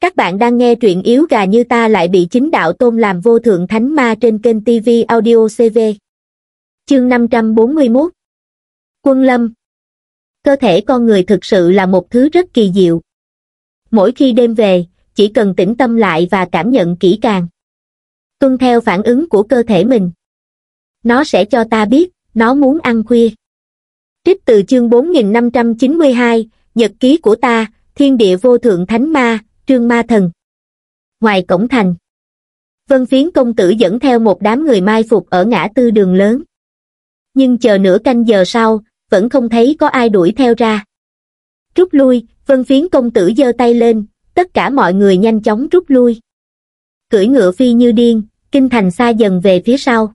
Các bạn đang nghe truyện yếu gà như ta lại bị chính đạo tôn làm vô thượng thánh ma trên kênh TV Audio CV. Chương 541 Quân Lâm Cơ thể con người thực sự là một thứ rất kỳ diệu. Mỗi khi đêm về, chỉ cần tĩnh tâm lại và cảm nhận kỹ càng. Tuân theo phản ứng của cơ thể mình. Nó sẽ cho ta biết, nó muốn ăn khuya. Trích từ chương 4592, Nhật ký của ta, Thiên địa vô thượng thánh ma, trương ma thần. Ngoài cổng thành, vân phiến công tử dẫn theo một đám người mai phục ở ngã tư đường lớn. Nhưng chờ nửa canh giờ sau, vẫn không thấy có ai đuổi theo ra. Rút lui, vân phiến công tử giơ tay lên, tất cả mọi người nhanh chóng rút lui. Cưỡi ngựa phi như điên, kinh thành xa dần về phía sau.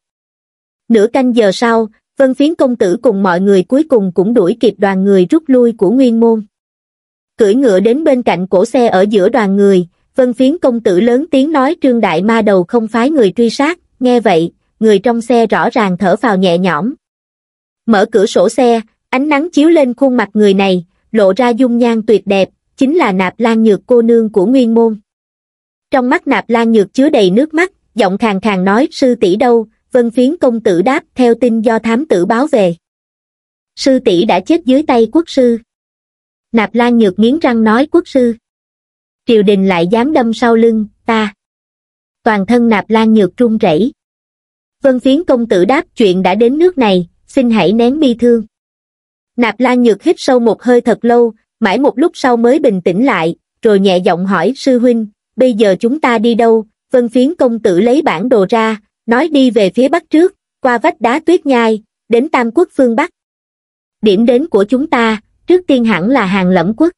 Nửa canh giờ sau, vân phiến công tử cùng mọi người cuối cùng cũng đuổi kịp đoàn người rút lui của nguyên môn cưỡi ngựa đến bên cạnh cổ xe ở giữa đoàn người, vân phiến công tử lớn tiếng nói trương đại ma đầu không phái người truy sát, nghe vậy, người trong xe rõ ràng thở vào nhẹ nhõm. Mở cửa sổ xe, ánh nắng chiếu lên khuôn mặt người này, lộ ra dung nhan tuyệt đẹp, chính là nạp lan nhược cô nương của nguyên môn. Trong mắt nạp lan nhược chứa đầy nước mắt, giọng khàn khàn nói sư tỷ đâu, vân phiến công tử đáp theo tin do thám tử báo về. Sư tỷ đã chết dưới tay quốc sư. Nạp Lan Nhược nghiến răng nói quốc sư. Triều đình lại dám đâm sau lưng, ta. Toàn thân Nạp Lan Nhược run rẩy. Vân phiến công tử đáp chuyện đã đến nước này, xin hãy nén bi thương. Nạp Lan Nhược hít sâu một hơi thật lâu, mãi một lúc sau mới bình tĩnh lại, rồi nhẹ giọng hỏi sư huynh, bây giờ chúng ta đi đâu? Vân phiến công tử lấy bản đồ ra, nói đi về phía bắc trước, qua vách đá tuyết nhai, đến Tam Quốc phương Bắc. Điểm đến của chúng ta, trước tiên hẳn là hàng lẫm quốc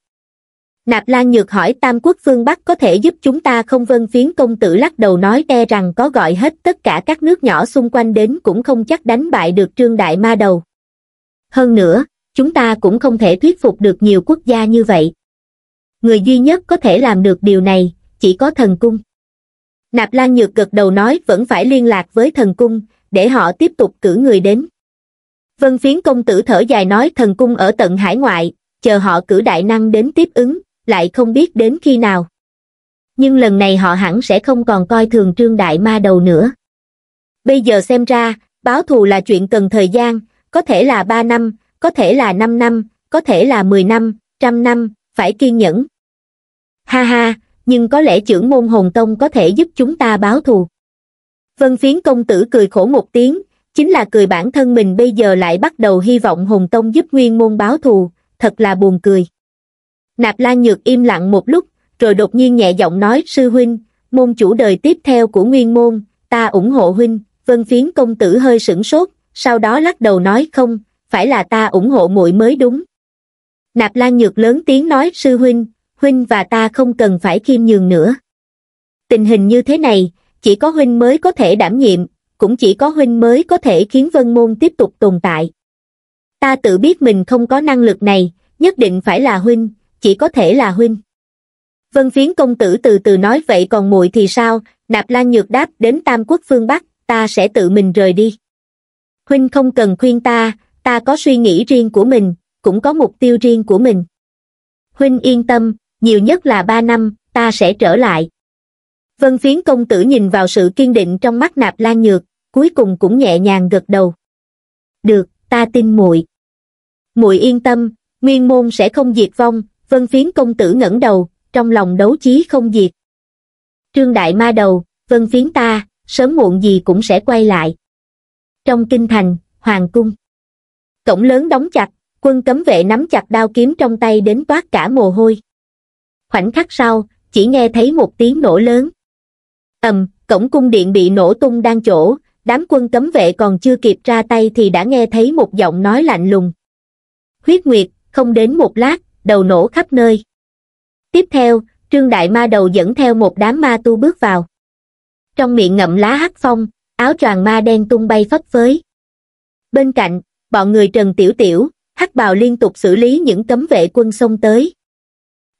nạp lan nhược hỏi tam quốc phương bắc có thể giúp chúng ta không vân phiến công tử lắc đầu nói e rằng có gọi hết tất cả các nước nhỏ xung quanh đến cũng không chắc đánh bại được trương đại ma đầu hơn nữa chúng ta cũng không thể thuyết phục được nhiều quốc gia như vậy người duy nhất có thể làm được điều này chỉ có thần cung nạp lan nhược gật đầu nói vẫn phải liên lạc với thần cung để họ tiếp tục cử người đến Vân phiến công tử thở dài nói thần cung ở tận hải ngoại, chờ họ cử đại năng đến tiếp ứng, lại không biết đến khi nào. Nhưng lần này họ hẳn sẽ không còn coi thường trương đại ma đầu nữa. Bây giờ xem ra, báo thù là chuyện cần thời gian, có thể là 3 năm, có thể là 5 năm, có thể là 10 năm, trăm năm, phải kiên nhẫn. Ha ha, nhưng có lẽ trưởng môn hồn tông có thể giúp chúng ta báo thù. Vân phiến công tử cười khổ một tiếng, chính là cười bản thân mình bây giờ lại bắt đầu hy vọng hùng Tông giúp Nguyên Môn báo thù, thật là buồn cười. Nạp Lan Nhược im lặng một lúc, rồi đột nhiên nhẹ giọng nói sư huynh, môn chủ đời tiếp theo của Nguyên Môn, ta ủng hộ huynh, vân phiến công tử hơi sửng sốt, sau đó lắc đầu nói không, phải là ta ủng hộ muội mới đúng. Nạp Lan Nhược lớn tiếng nói sư huynh, huynh và ta không cần phải khiêm nhường nữa. Tình hình như thế này, chỉ có huynh mới có thể đảm nhiệm, cũng chỉ có huynh mới có thể khiến vân môn tiếp tục tồn tại. Ta tự biết mình không có năng lực này, nhất định phải là huynh, chỉ có thể là huynh. Vân phiến công tử từ từ nói vậy còn muội thì sao, nạp lan nhược đáp đến Tam Quốc phương Bắc, ta sẽ tự mình rời đi. Huynh không cần khuyên ta, ta có suy nghĩ riêng của mình, cũng có mục tiêu riêng của mình. Huynh yên tâm, nhiều nhất là ba năm, ta sẽ trở lại. Vân phiến công tử nhìn vào sự kiên định trong mắt nạp lan nhược, cuối cùng cũng nhẹ nhàng gật đầu. Được, ta tin muội. Muội yên tâm, nguyên môn sẽ không diệt vong, vân phiến công tử ngẩng đầu, trong lòng đấu chí không diệt. Trương đại ma đầu, vân phiến ta, sớm muộn gì cũng sẽ quay lại. Trong kinh thành, hoàng cung. Cổng lớn đóng chặt, quân cấm vệ nắm chặt đao kiếm trong tay đến toát cả mồ hôi. Khoảnh khắc sau, chỉ nghe thấy một tiếng nổ lớn ầm, cổng cung điện bị nổ tung đang chỗ, đám quân cấm vệ còn chưa kịp ra tay thì đã nghe thấy một giọng nói lạnh lùng. Huyết Nguyệt, không đến một lát, đầu nổ khắp nơi. Tiếp theo, Trương Đại Ma đầu dẫn theo một đám ma tu bước vào. Trong miệng ngậm lá hắc phong, áo choàng ma đen tung bay phất phới. Bên cạnh, bọn người Trần Tiểu Tiểu, hắc bào liên tục xử lý những cấm vệ quân xông tới.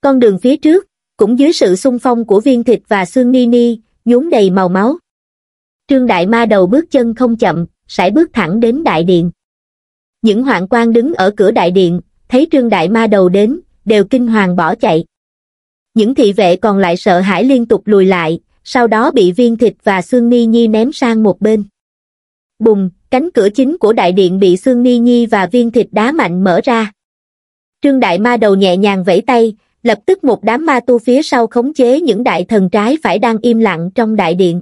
Con đường phía trước, cũng dưới sự xung phong của viên thịt và xương ni ni, nhuốm đầy màu máu. Trương Đại Ma đầu bước chân không chậm, sải bước thẳng đến đại điện. Những hoạn quan đứng ở cửa đại điện, thấy Trương Đại Ma đầu đến, đều kinh hoàng bỏ chạy. Những thị vệ còn lại sợ hãi liên tục lùi lại, sau đó bị viên thịt và xương ni nhi ném sang một bên. Bùng, cánh cửa chính của đại điện bị xương ni nhi và viên thịt đá mạnh mở ra. Trương Đại Ma đầu nhẹ nhàng vẫy tay, lập tức một đám ma tu phía sau khống chế những đại thần trái phải đang im lặng trong đại điện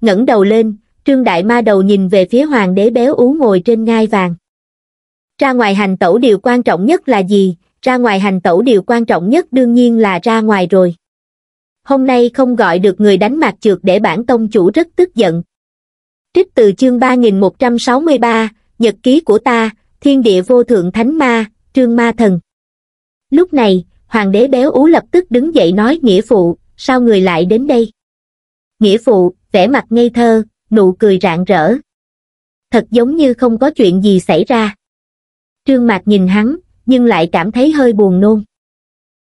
ngẩng đầu lên trương đại ma đầu nhìn về phía hoàng đế béo ú ngồi trên ngai vàng ra ngoài hành tẩu điều quan trọng nhất là gì ra ngoài hành tẩu điều quan trọng nhất đương nhiên là ra ngoài rồi hôm nay không gọi được người đánh mặt trượt để bản tông chủ rất tức giận trích từ chương 3163, nhật ký của ta thiên địa vô thượng thánh ma trương ma thần lúc này hoàng đế béo ú lập tức đứng dậy nói nghĩa phụ, sao người lại đến đây? Nghĩa phụ, vẻ mặt ngây thơ, nụ cười rạng rỡ. Thật giống như không có chuyện gì xảy ra. Trương Mạc nhìn hắn, nhưng lại cảm thấy hơi buồn nôn.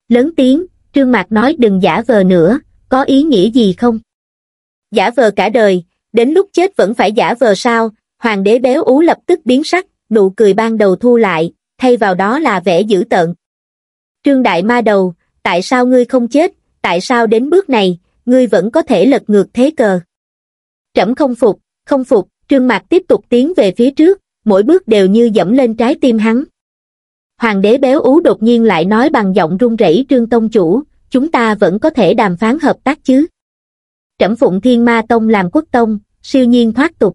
Lớn tiếng, Trương Mạc nói đừng giả vờ nữa, có ý nghĩa gì không? Giả vờ cả đời, đến lúc chết vẫn phải giả vờ sao, hoàng đế béo ú lập tức biến sắc, nụ cười ban đầu thu lại, thay vào đó là vẻ dữ tợn. Trương Đại Ma đầu, tại sao ngươi không chết, tại sao đến bước này, ngươi vẫn có thể lật ngược thế cờ. Trẫm không phục, không phục, Trương Mạc tiếp tục tiến về phía trước, mỗi bước đều như dẫm lên trái tim hắn. Hoàng đế béo ú đột nhiên lại nói bằng giọng run rẩy Trương Tông Chủ, chúng ta vẫn có thể đàm phán hợp tác chứ. Trẫm phụng Thiên Ma Tông làm quốc tông, siêu nhiên thoát tục.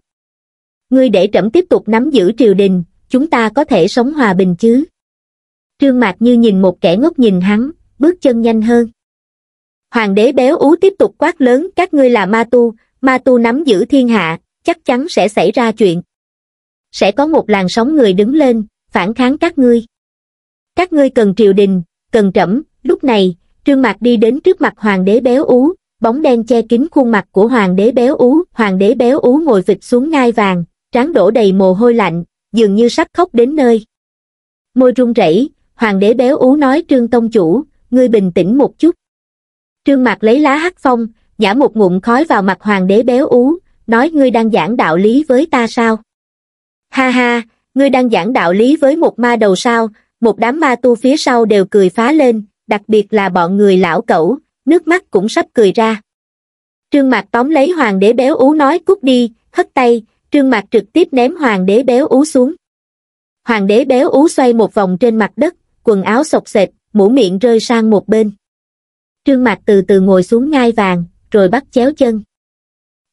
Ngươi để trẫm tiếp tục nắm giữ triều đình, chúng ta có thể sống hòa bình chứ trương mạc như nhìn một kẻ ngốc nhìn hắn bước chân nhanh hơn hoàng đế béo ú tiếp tục quát lớn các ngươi là ma tu ma tu nắm giữ thiên hạ chắc chắn sẽ xảy ra chuyện sẽ có một làn sóng người đứng lên phản kháng các ngươi các ngươi cần triều đình cần trẫm lúc này trương mạc đi đến trước mặt hoàng đế béo ú bóng đen che kín khuôn mặt của hoàng đế béo ú hoàng đế béo ú ngồi vịt xuống ngai vàng trán đổ đầy mồ hôi lạnh dường như sắp khóc đến nơi môi run rẩy hoàng đế béo ú nói trương tông chủ, ngươi bình tĩnh một chút. Trương Mạc lấy lá hắc phong, nhả một ngụm khói vào mặt hoàng đế béo ú, nói ngươi đang giảng đạo lý với ta sao? Ha ha, ngươi đang giảng đạo lý với một ma đầu sao, một đám ma tu phía sau đều cười phá lên, đặc biệt là bọn người lão cẩu, nước mắt cũng sắp cười ra. Trương Mạc tóm lấy hoàng đế béo ú nói cút đi, hất tay, Trương Mạc trực tiếp ném hoàng đế béo ú xuống. Hoàng đế béo ú xoay một vòng trên mặt đất, quần áo sộc sệt, mũ miệng rơi sang một bên. Trương Mạc từ từ ngồi xuống ngai vàng, rồi bắt chéo chân.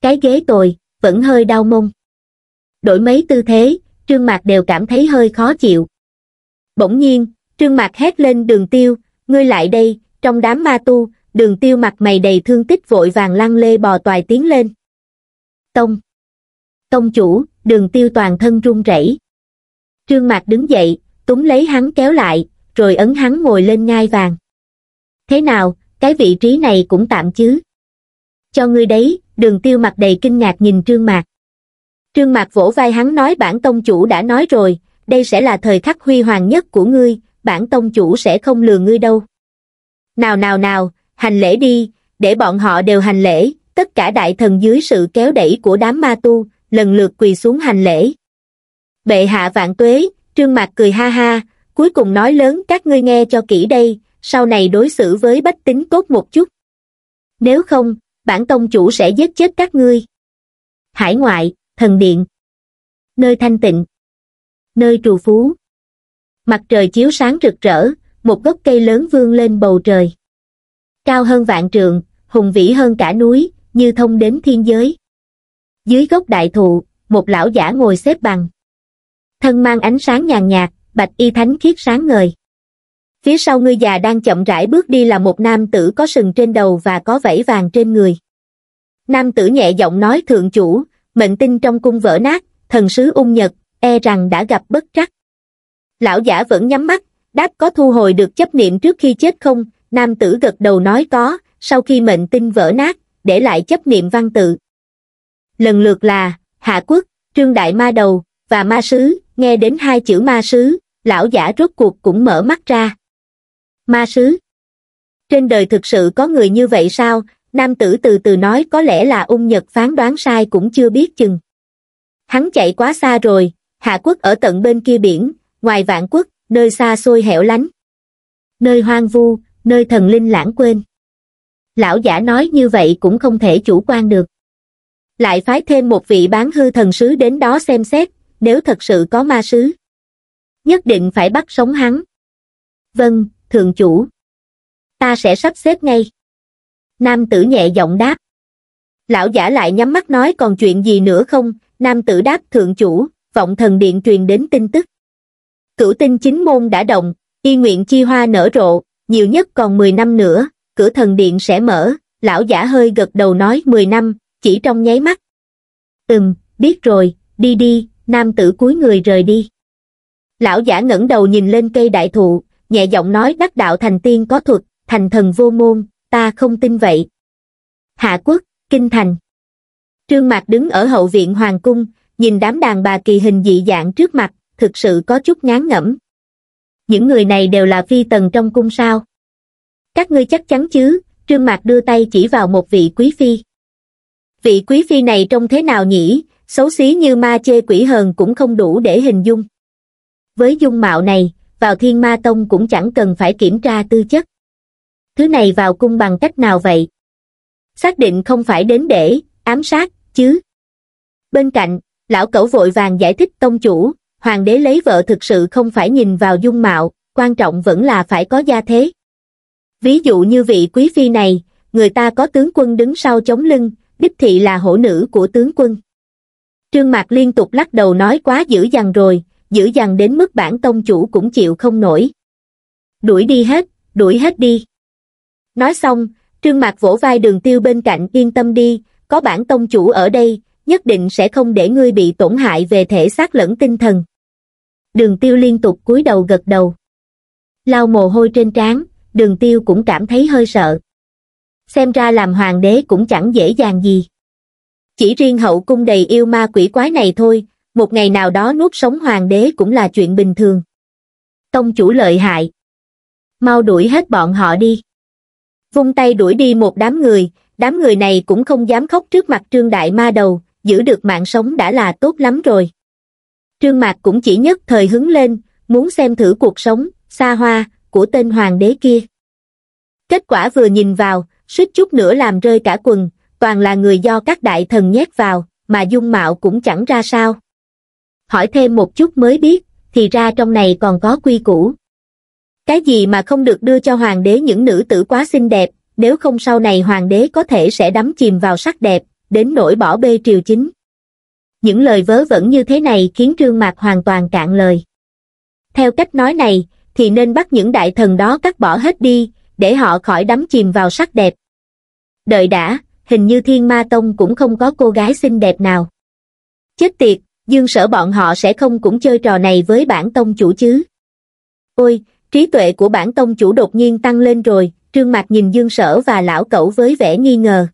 Cái ghế tồi, vẫn hơi đau mông. Đổi mấy tư thế, Trương Mạc đều cảm thấy hơi khó chịu. Bỗng nhiên, Trương Mạc hét lên đường tiêu, ngươi lại đây, trong đám ma tu, đường tiêu mặt mày đầy thương tích vội vàng lăn lê bò toài tiến lên. Tông. Tông chủ, đường tiêu toàn thân run rẩy. Trương Mạc đứng dậy, túm lấy hắn kéo lại, rồi ấn hắn ngồi lên ngai vàng. Thế nào, cái vị trí này cũng tạm chứ. Cho ngươi đấy, đường tiêu mặt đầy kinh ngạc nhìn trương mạc. Trương mạc vỗ vai hắn nói bản tông chủ đã nói rồi, đây sẽ là thời khắc huy hoàng nhất của ngươi, bản tông chủ sẽ không lừa ngươi đâu. Nào nào nào, hành lễ đi, để bọn họ đều hành lễ, tất cả đại thần dưới sự kéo đẩy của đám ma tu, lần lượt quỳ xuống hành lễ. Bệ hạ vạn tuế, trương mạc cười ha ha, cuối cùng nói lớn các ngươi nghe cho kỹ đây sau này đối xử với bách tính tốt một chút nếu không bản tông chủ sẽ giết chết các ngươi hải ngoại thần điện nơi thanh tịnh nơi trù phú mặt trời chiếu sáng rực rỡ một gốc cây lớn vươn lên bầu trời cao hơn vạn trường hùng vĩ hơn cả núi như thông đến thiên giới dưới gốc đại thụ một lão giả ngồi xếp bằng thân mang ánh sáng nhàn nhạt bạch y thánh khiết sáng ngời phía sau ngươi già đang chậm rãi bước đi là một nam tử có sừng trên đầu và có vảy vàng trên người nam tử nhẹ giọng nói thượng chủ mệnh tinh trong cung vỡ nát thần sứ ung nhật e rằng đã gặp bất trắc lão giả vẫn nhắm mắt đáp có thu hồi được chấp niệm trước khi chết không nam tử gật đầu nói có sau khi mệnh tinh vỡ nát để lại chấp niệm văn tự lần lượt là hạ quốc trương đại ma đầu và ma sứ nghe đến hai chữ ma sứ lão giả rốt cuộc cũng mở mắt ra. Ma sứ Trên đời thực sự có người như vậy sao? Nam tử từ từ nói có lẽ là ung nhật phán đoán sai cũng chưa biết chừng. Hắn chạy quá xa rồi, Hạ quốc ở tận bên kia biển, ngoài vạn quốc, nơi xa xôi hẻo lánh. Nơi hoang vu, nơi thần linh lãng quên. Lão giả nói như vậy cũng không thể chủ quan được. Lại phái thêm một vị bán hư thần sứ đến đó xem xét, nếu thật sự có ma sứ nhất định phải bắt sống hắn vâng thượng chủ ta sẽ sắp xếp ngay nam tử nhẹ giọng đáp lão giả lại nhắm mắt nói còn chuyện gì nữa không nam tử đáp thượng chủ vọng thần điện truyền đến tin tức cửu tinh chính môn đã đồng y nguyện chi hoa nở rộ nhiều nhất còn 10 năm nữa cửa thần điện sẽ mở lão giả hơi gật đầu nói 10 năm chỉ trong nháy mắt ừm biết rồi đi đi nam tử cúi người rời đi Lão giả ngẩng đầu nhìn lên cây đại thụ, nhẹ giọng nói đắc đạo thành tiên có thuật, thành thần vô môn, ta không tin vậy. Hạ quốc, kinh thành. Trương Mạc đứng ở hậu viện hoàng cung, nhìn đám đàn bà kỳ hình dị dạng trước mặt, thực sự có chút ngán ngẩm. Những người này đều là phi tần trong cung sao. Các ngươi chắc chắn chứ, Trương Mạc đưa tay chỉ vào một vị quý phi. Vị quý phi này trông thế nào nhỉ, xấu xí như ma chê quỷ hờn cũng không đủ để hình dung với dung mạo này vào thiên ma tông cũng chẳng cần phải kiểm tra tư chất thứ này vào cung bằng cách nào vậy xác định không phải đến để ám sát chứ bên cạnh lão cẩu vội vàng giải thích tông chủ hoàng đế lấy vợ thực sự không phải nhìn vào dung mạo quan trọng vẫn là phải có gia thế ví dụ như vị quý phi này người ta có tướng quân đứng sau chống lưng đích thị là hổ nữ của tướng quân trương mạc liên tục lắc đầu nói quá dữ dằn rồi dữ dằn đến mức bản tông chủ cũng chịu không nổi. Đuổi đi hết, đuổi hết đi. Nói xong, trương mạc vỗ vai đường tiêu bên cạnh yên tâm đi, có bản tông chủ ở đây, nhất định sẽ không để ngươi bị tổn hại về thể xác lẫn tinh thần. Đường tiêu liên tục cúi đầu gật đầu. Lao mồ hôi trên trán, đường tiêu cũng cảm thấy hơi sợ. Xem ra làm hoàng đế cũng chẳng dễ dàng gì. Chỉ riêng hậu cung đầy yêu ma quỷ quái này thôi, một ngày nào đó nuốt sống hoàng đế cũng là chuyện bình thường. Tông chủ lợi hại. Mau đuổi hết bọn họ đi. Vung tay đuổi đi một đám người, đám người này cũng không dám khóc trước mặt trương đại ma đầu, giữ được mạng sống đã là tốt lắm rồi. Trương Mạc cũng chỉ nhất thời hứng lên, muốn xem thử cuộc sống, xa hoa, của tên hoàng đế kia. Kết quả vừa nhìn vào, suýt chút nữa làm rơi cả quần, toàn là người do các đại thần nhét vào, mà dung mạo cũng chẳng ra sao hỏi thêm một chút mới biết, thì ra trong này còn có quy củ. Cái gì mà không được đưa cho hoàng đế những nữ tử quá xinh đẹp, nếu không sau này hoàng đế có thể sẽ đắm chìm vào sắc đẹp, đến nỗi bỏ bê triều chính. Những lời vớ vẩn như thế này khiến Trương Mạc hoàn toàn cạn lời. Theo cách nói này, thì nên bắt những đại thần đó cắt bỏ hết đi, để họ khỏi đắm chìm vào sắc đẹp. Đợi đã, hình như Thiên Ma Tông cũng không có cô gái xinh đẹp nào. Chết tiệt, dương sở bọn họ sẽ không cũng chơi trò này với bản tông chủ chứ. Ôi, trí tuệ của bản tông chủ đột nhiên tăng lên rồi, trương mạc nhìn dương sở và lão cẩu với vẻ nghi ngờ.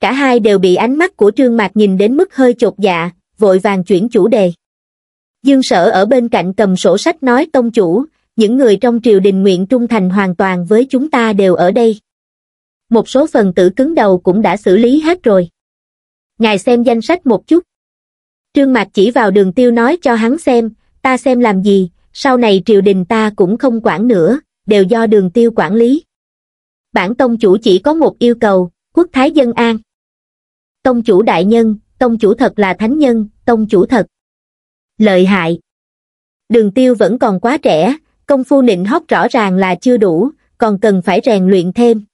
Cả hai đều bị ánh mắt của trương mạc nhìn đến mức hơi chột dạ, vội vàng chuyển chủ đề. Dương sở ở bên cạnh cầm sổ sách nói tông chủ, những người trong triều đình nguyện trung thành hoàn toàn với chúng ta đều ở đây. Một số phần tử cứng đầu cũng đã xử lý hết rồi. Ngài xem danh sách một chút, trương mạc chỉ vào đường tiêu nói cho hắn xem ta xem làm gì sau này triều đình ta cũng không quản nữa đều do đường tiêu quản lý bản tông chủ chỉ có một yêu cầu quốc thái dân an tông chủ đại nhân tông chủ thật là thánh nhân tông chủ thật lợi hại đường tiêu vẫn còn quá trẻ công phu nịnh hót rõ ràng là chưa đủ còn cần phải rèn luyện thêm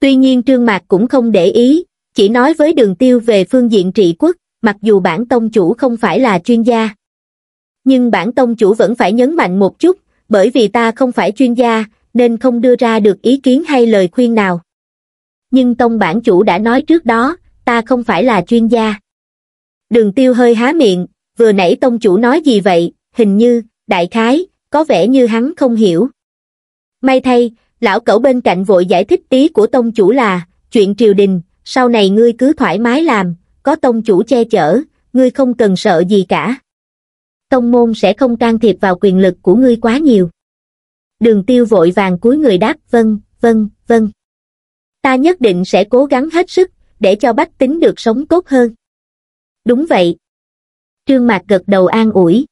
tuy nhiên trương mạc cũng không để ý chỉ nói với đường tiêu về phương diện trị quốc mặc dù bản tông chủ không phải là chuyên gia. Nhưng bản tông chủ vẫn phải nhấn mạnh một chút, bởi vì ta không phải chuyên gia, nên không đưa ra được ý kiến hay lời khuyên nào. Nhưng tông bản chủ đã nói trước đó, ta không phải là chuyên gia. Đường tiêu hơi há miệng, vừa nãy tông chủ nói gì vậy, hình như, đại khái, có vẻ như hắn không hiểu. May thay, lão cẩu bên cạnh vội giải thích tí của tông chủ là, chuyện triều đình, sau này ngươi cứ thoải mái làm, có tông chủ che chở, ngươi không cần sợ gì cả. Tông môn sẽ không can thiệp vào quyền lực của ngươi quá nhiều. Đường tiêu vội vàng cúi người đáp vâng, vâng, vâng. Ta nhất định sẽ cố gắng hết sức, để cho bách tính được sống tốt hơn. Đúng vậy. Trương Mạc gật đầu an ủi.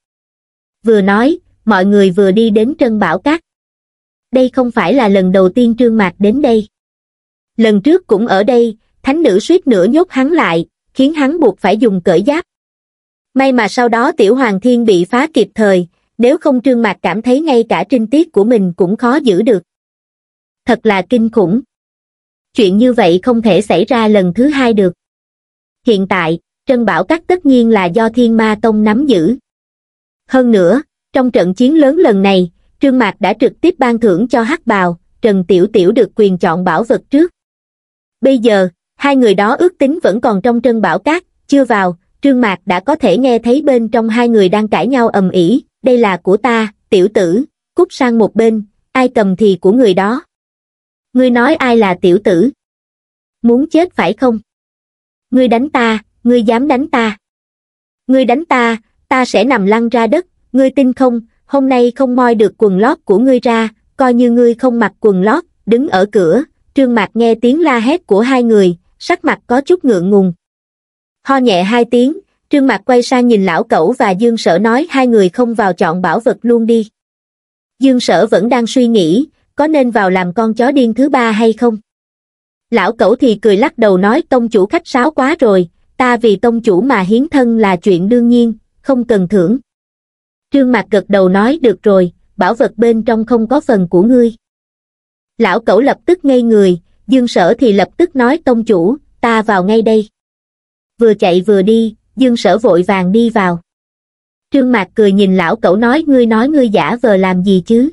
Vừa nói, mọi người vừa đi đến Trân Bảo Cát. Đây không phải là lần đầu tiên Trương Mạc đến đây. Lần trước cũng ở đây, thánh nữ suýt nữa nhốt hắn lại, khiến hắn buộc phải dùng cởi giáp. May mà sau đó tiểu hoàng thiên bị phá kịp thời, nếu không trương mạc cảm thấy ngay cả trinh tiết của mình cũng khó giữ được. Thật là kinh khủng. Chuyện như vậy không thể xảy ra lần thứ hai được. Hiện tại, Trân Bảo Cát tất nhiên là do Thiên Ma Tông nắm giữ. Hơn nữa, trong trận chiến lớn lần này, Trương Mạc đã trực tiếp ban thưởng cho Hắc Bào, Trần Tiểu Tiểu được quyền chọn bảo vật trước. Bây giờ, hai người đó ước tính vẫn còn trong trân bảo cát chưa vào trương mạc đã có thể nghe thấy bên trong hai người đang cãi nhau ầm ĩ đây là của ta tiểu tử cút sang một bên ai cầm thì của người đó ngươi nói ai là tiểu tử muốn chết phải không ngươi đánh ta ngươi dám đánh ta ngươi đánh ta ta sẽ nằm lăn ra đất ngươi tin không hôm nay không moi được quần lót của ngươi ra coi như ngươi không mặc quần lót đứng ở cửa trương mạc nghe tiếng la hét của hai người sắc mặt có chút ngượng ngùng. Ho nhẹ hai tiếng, Trương Mạc quay sang nhìn lão cẩu và Dương Sở nói hai người không vào chọn bảo vật luôn đi. Dương Sở vẫn đang suy nghĩ, có nên vào làm con chó điên thứ ba hay không? Lão cẩu thì cười lắc đầu nói tông chủ khách sáo quá rồi, ta vì tông chủ mà hiến thân là chuyện đương nhiên, không cần thưởng. Trương Mạc gật đầu nói được rồi, bảo vật bên trong không có phần của ngươi. Lão cẩu lập tức ngây người, dương sở thì lập tức nói tông chủ ta vào ngay đây vừa chạy vừa đi dương sở vội vàng đi vào trương mạc cười nhìn lão cẩu nói ngươi nói ngươi giả vờ làm gì chứ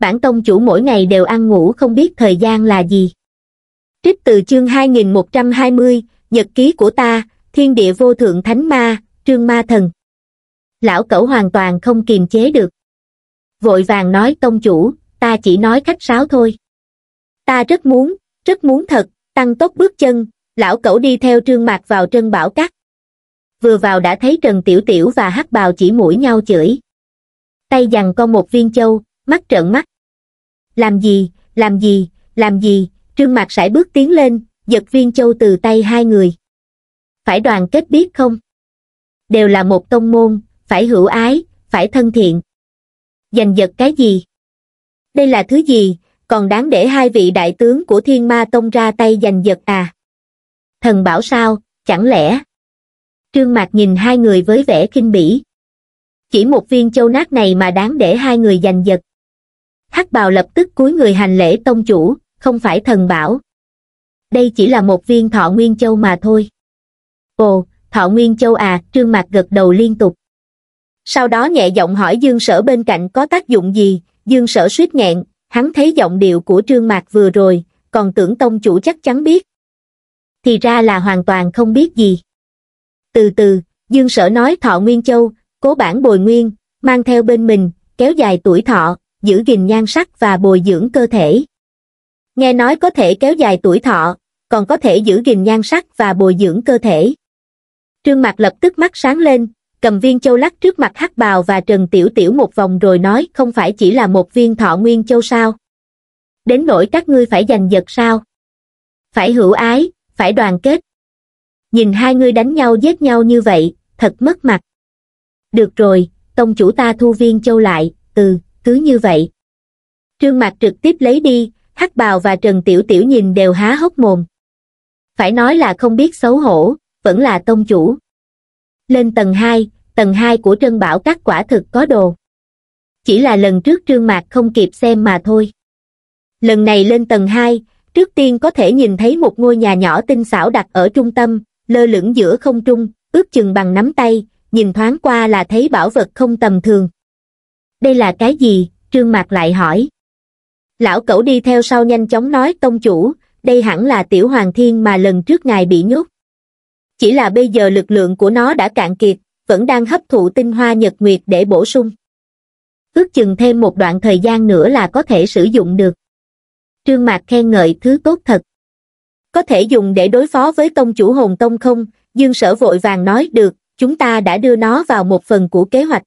bản tông chủ mỗi ngày đều ăn ngủ không biết thời gian là gì trích từ chương 2120, nhật ký của ta thiên địa vô thượng thánh ma trương ma thần lão cẩu hoàn toàn không kiềm chế được vội vàng nói tông chủ ta chỉ nói khách sáo thôi ta rất muốn rất muốn thật tăng tốc bước chân lão cẩu đi theo trương mạc vào trân bảo cắt vừa vào đã thấy trần tiểu tiểu và hắc bào chỉ mũi nhau chửi tay giằng con một viên châu mắt trợn mắt làm gì làm gì làm gì trương mạc sải bước tiến lên giật viên châu từ tay hai người phải đoàn kết biết không đều là một tông môn phải hữu ái phải thân thiện giành giật cái gì đây là thứ gì còn đáng để hai vị đại tướng của thiên ma tông ra tay giành giật à. Thần bảo sao, chẳng lẽ? Trương Mạc nhìn hai người với vẻ kinh bỉ. Chỉ một viên châu nát này mà đáng để hai người giành giật. Hắc bào lập tức cúi người hành lễ tông chủ, không phải thần bảo. Đây chỉ là một viên thọ nguyên châu mà thôi. Ồ, thọ nguyên châu à, trương mạc gật đầu liên tục. Sau đó nhẹ giọng hỏi dương sở bên cạnh có tác dụng gì, dương sở suýt nghẹn, hắn thấy giọng điệu của trương mạc vừa rồi, còn tưởng tông chủ chắc chắn biết. Thì ra là hoàn toàn không biết gì. Từ từ, Dương Sở nói thọ Nguyên Châu, cố bản bồi nguyên, mang theo bên mình, kéo dài tuổi thọ, giữ gìn nhan sắc và bồi dưỡng cơ thể. Nghe nói có thể kéo dài tuổi thọ, còn có thể giữ gìn nhan sắc và bồi dưỡng cơ thể. Trương Mạc lập tức mắt sáng lên, cầm viên châu lắc trước mặt hắc bào và trần tiểu tiểu một vòng rồi nói không phải chỉ là một viên thọ nguyên châu sao đến nỗi các ngươi phải giành giật sao phải hữu ái phải đoàn kết nhìn hai ngươi đánh nhau giết nhau như vậy thật mất mặt được rồi tông chủ ta thu viên châu lại ừ cứ như vậy trương mặt trực tiếp lấy đi hắc bào và trần tiểu tiểu nhìn đều há hốc mồm phải nói là không biết xấu hổ vẫn là tông chủ lên tầng hai tầng hai của trân bảo các quả thực có đồ chỉ là lần trước trương mạc không kịp xem mà thôi lần này lên tầng hai trước tiên có thể nhìn thấy một ngôi nhà nhỏ tinh xảo đặt ở trung tâm lơ lửng giữa không trung ước chừng bằng nắm tay nhìn thoáng qua là thấy bảo vật không tầm thường đây là cái gì trương mạc lại hỏi lão cẩu đi theo sau nhanh chóng nói tông chủ đây hẳn là tiểu hoàng thiên mà lần trước ngài bị nhốt chỉ là bây giờ lực lượng của nó đã cạn kiệt, vẫn đang hấp thụ tinh hoa nhật nguyệt để bổ sung. Ước chừng thêm một đoạn thời gian nữa là có thể sử dụng được. Trương Mạc khen ngợi thứ tốt thật. Có thể dùng để đối phó với tông chủ hồn tông không, Dương Sở vội vàng nói được, chúng ta đã đưa nó vào một phần của kế hoạch.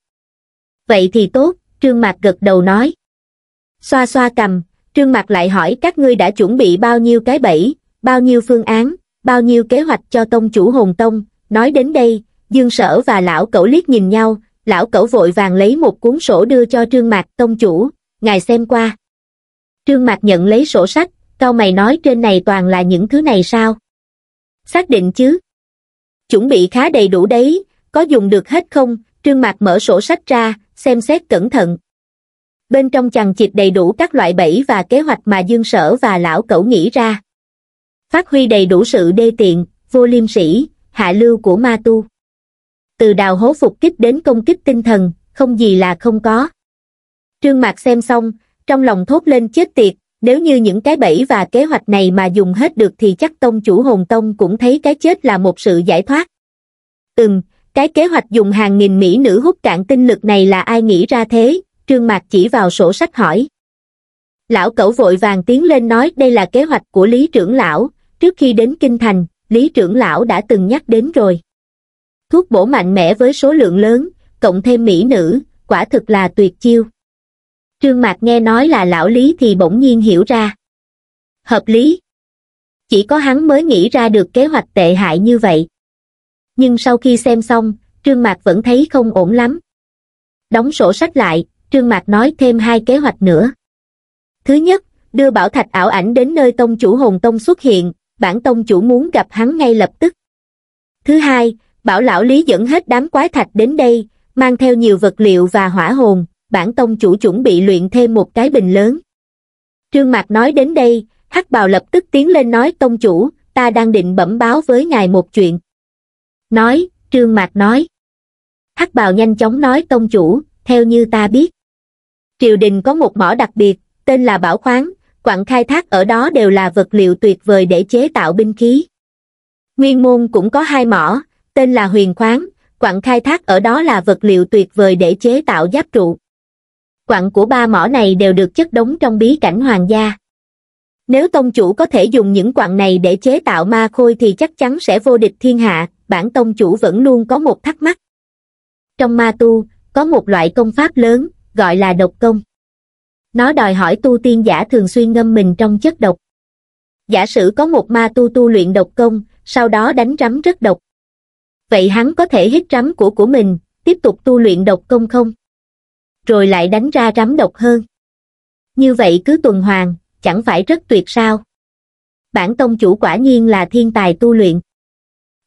Vậy thì tốt, Trương Mạc gật đầu nói. Xoa xoa cầm, Trương Mạc lại hỏi các ngươi đã chuẩn bị bao nhiêu cái bẫy, bao nhiêu phương án, bao nhiêu kế hoạch cho tông chủ hồn tông, nói đến đây, dương sở và lão cẩu liếc nhìn nhau, lão cẩu vội vàng lấy một cuốn sổ đưa cho trương mạc tông chủ, ngài xem qua. Trương mạc nhận lấy sổ sách, cao mày nói trên này toàn là những thứ này sao? Xác định chứ? Chuẩn bị khá đầy đủ đấy, có dùng được hết không? Trương mạc mở sổ sách ra, xem xét cẩn thận. Bên trong chằng chịt đầy đủ các loại bẫy và kế hoạch mà Dương Sở và Lão Cẩu nghĩ ra phát huy đầy đủ sự đê tiện, vô liêm sỉ, hạ lưu của ma tu. Từ đào hố phục kích đến công kích tinh thần, không gì là không có. Trương Mạc xem xong, trong lòng thốt lên chết tiệt, nếu như những cái bẫy và kế hoạch này mà dùng hết được thì chắc tông chủ hồn tông cũng thấy cái chết là một sự giải thoát. Ừm, cái kế hoạch dùng hàng nghìn mỹ nữ hút cạn tinh lực này là ai nghĩ ra thế, Trương Mạc chỉ vào sổ sách hỏi. Lão cẩu vội vàng tiến lên nói đây là kế hoạch của Lý trưởng lão, Trước khi đến Kinh Thành, Lý trưởng lão đã từng nhắc đến rồi. Thuốc bổ mạnh mẽ với số lượng lớn, cộng thêm mỹ nữ, quả thực là tuyệt chiêu. Trương Mạc nghe nói là lão Lý thì bỗng nhiên hiểu ra. Hợp lý. Chỉ có hắn mới nghĩ ra được kế hoạch tệ hại như vậy. Nhưng sau khi xem xong, Trương Mạc vẫn thấy không ổn lắm. Đóng sổ sách lại, Trương Mạc nói thêm hai kế hoạch nữa. Thứ nhất, đưa Bảo Thạch ảo ảnh đến nơi tông chủ Hồn Tông xuất hiện, bản tông chủ muốn gặp hắn ngay lập tức thứ hai bảo lão lý dẫn hết đám quái thạch đến đây mang theo nhiều vật liệu và hỏa hồn bản tông chủ chuẩn bị luyện thêm một cái bình lớn trương mạc nói đến đây hắc bào lập tức tiến lên nói tông chủ ta đang định bẩm báo với ngài một chuyện nói trương mạc nói hắc bào nhanh chóng nói tông chủ theo như ta biết triều đình có một mỏ đặc biệt tên là bảo khoáng quặng khai thác ở đó đều là vật liệu tuyệt vời để chế tạo binh khí. Nguyên môn cũng có hai mỏ, tên là huyền khoáng, quặng khai thác ở đó là vật liệu tuyệt vời để chế tạo giáp trụ. Quặng của ba mỏ này đều được chất đống trong bí cảnh hoàng gia. Nếu tông chủ có thể dùng những quặng này để chế tạo ma khôi thì chắc chắn sẽ vô địch thiên hạ, bản tông chủ vẫn luôn có một thắc mắc. Trong ma tu, có một loại công pháp lớn, gọi là độc công. Nó đòi hỏi tu tiên giả thường xuyên ngâm mình trong chất độc. Giả sử có một ma tu tu luyện độc công, sau đó đánh rắm rất độc. Vậy hắn có thể hít rắm của của mình, tiếp tục tu luyện độc công không? Rồi lại đánh ra rắm độc hơn. Như vậy cứ tuần hoàn, chẳng phải rất tuyệt sao? Bản tông chủ quả nhiên là thiên tài tu luyện.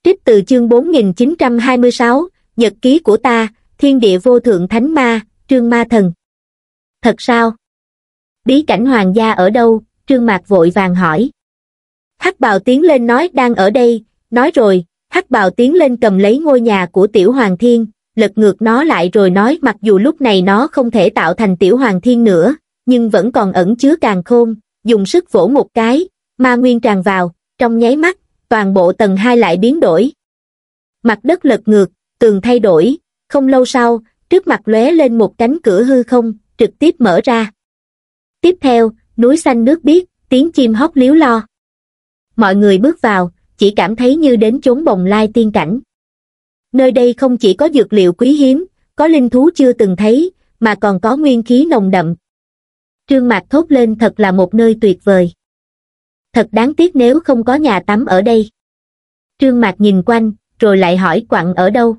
Trích từ chương 4926, Nhật ký của ta, Thiên địa vô thượng thánh ma, trương ma thần. Thật sao? bí cảnh hoàng gia ở đâu trương mạc vội vàng hỏi hắc bào tiến lên nói đang ở đây nói rồi hắc bào tiến lên cầm lấy ngôi nhà của tiểu hoàng thiên lật ngược nó lại rồi nói mặc dù lúc này nó không thể tạo thành tiểu hoàng thiên nữa nhưng vẫn còn ẩn chứa càng khôn dùng sức vỗ một cái ma nguyên tràn vào trong nháy mắt toàn bộ tầng hai lại biến đổi mặt đất lật ngược tường thay đổi không lâu sau trước mặt lóe lên một cánh cửa hư không trực tiếp mở ra tiếp theo núi xanh nước biếc tiếng chim hót líu lo mọi người bước vào chỉ cảm thấy như đến chốn bồng lai tiên cảnh nơi đây không chỉ có dược liệu quý hiếm có linh thú chưa từng thấy mà còn có nguyên khí nồng đậm trương mạc thốt lên thật là một nơi tuyệt vời thật đáng tiếc nếu không có nhà tắm ở đây trương mạc nhìn quanh rồi lại hỏi quặng ở đâu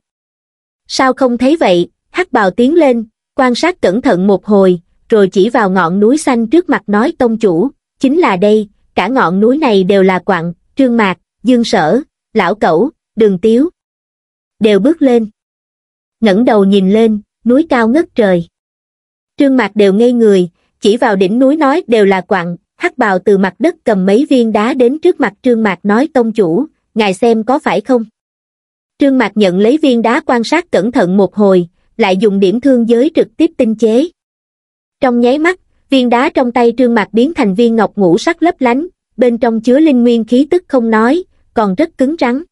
sao không thấy vậy hắc bào tiến lên quan sát cẩn thận một hồi rồi chỉ vào ngọn núi xanh trước mặt nói tông chủ, chính là đây, cả ngọn núi này đều là quặng, trương mạc, dương sở, lão cẩu, đường tiếu. Đều bước lên. ngẩng đầu nhìn lên, núi cao ngất trời. Trương mạc đều ngây người, chỉ vào đỉnh núi nói đều là quặng, hắc bào từ mặt đất cầm mấy viên đá đến trước mặt trương mạc nói tông chủ, ngài xem có phải không? Trương mạc nhận lấy viên đá quan sát cẩn thận một hồi, lại dùng điểm thương giới trực tiếp tinh chế trong nháy mắt viên đá trong tay trương mạc biến thành viên ngọc ngũ sắc lấp lánh bên trong chứa linh nguyên khí tức không nói còn rất cứng rắn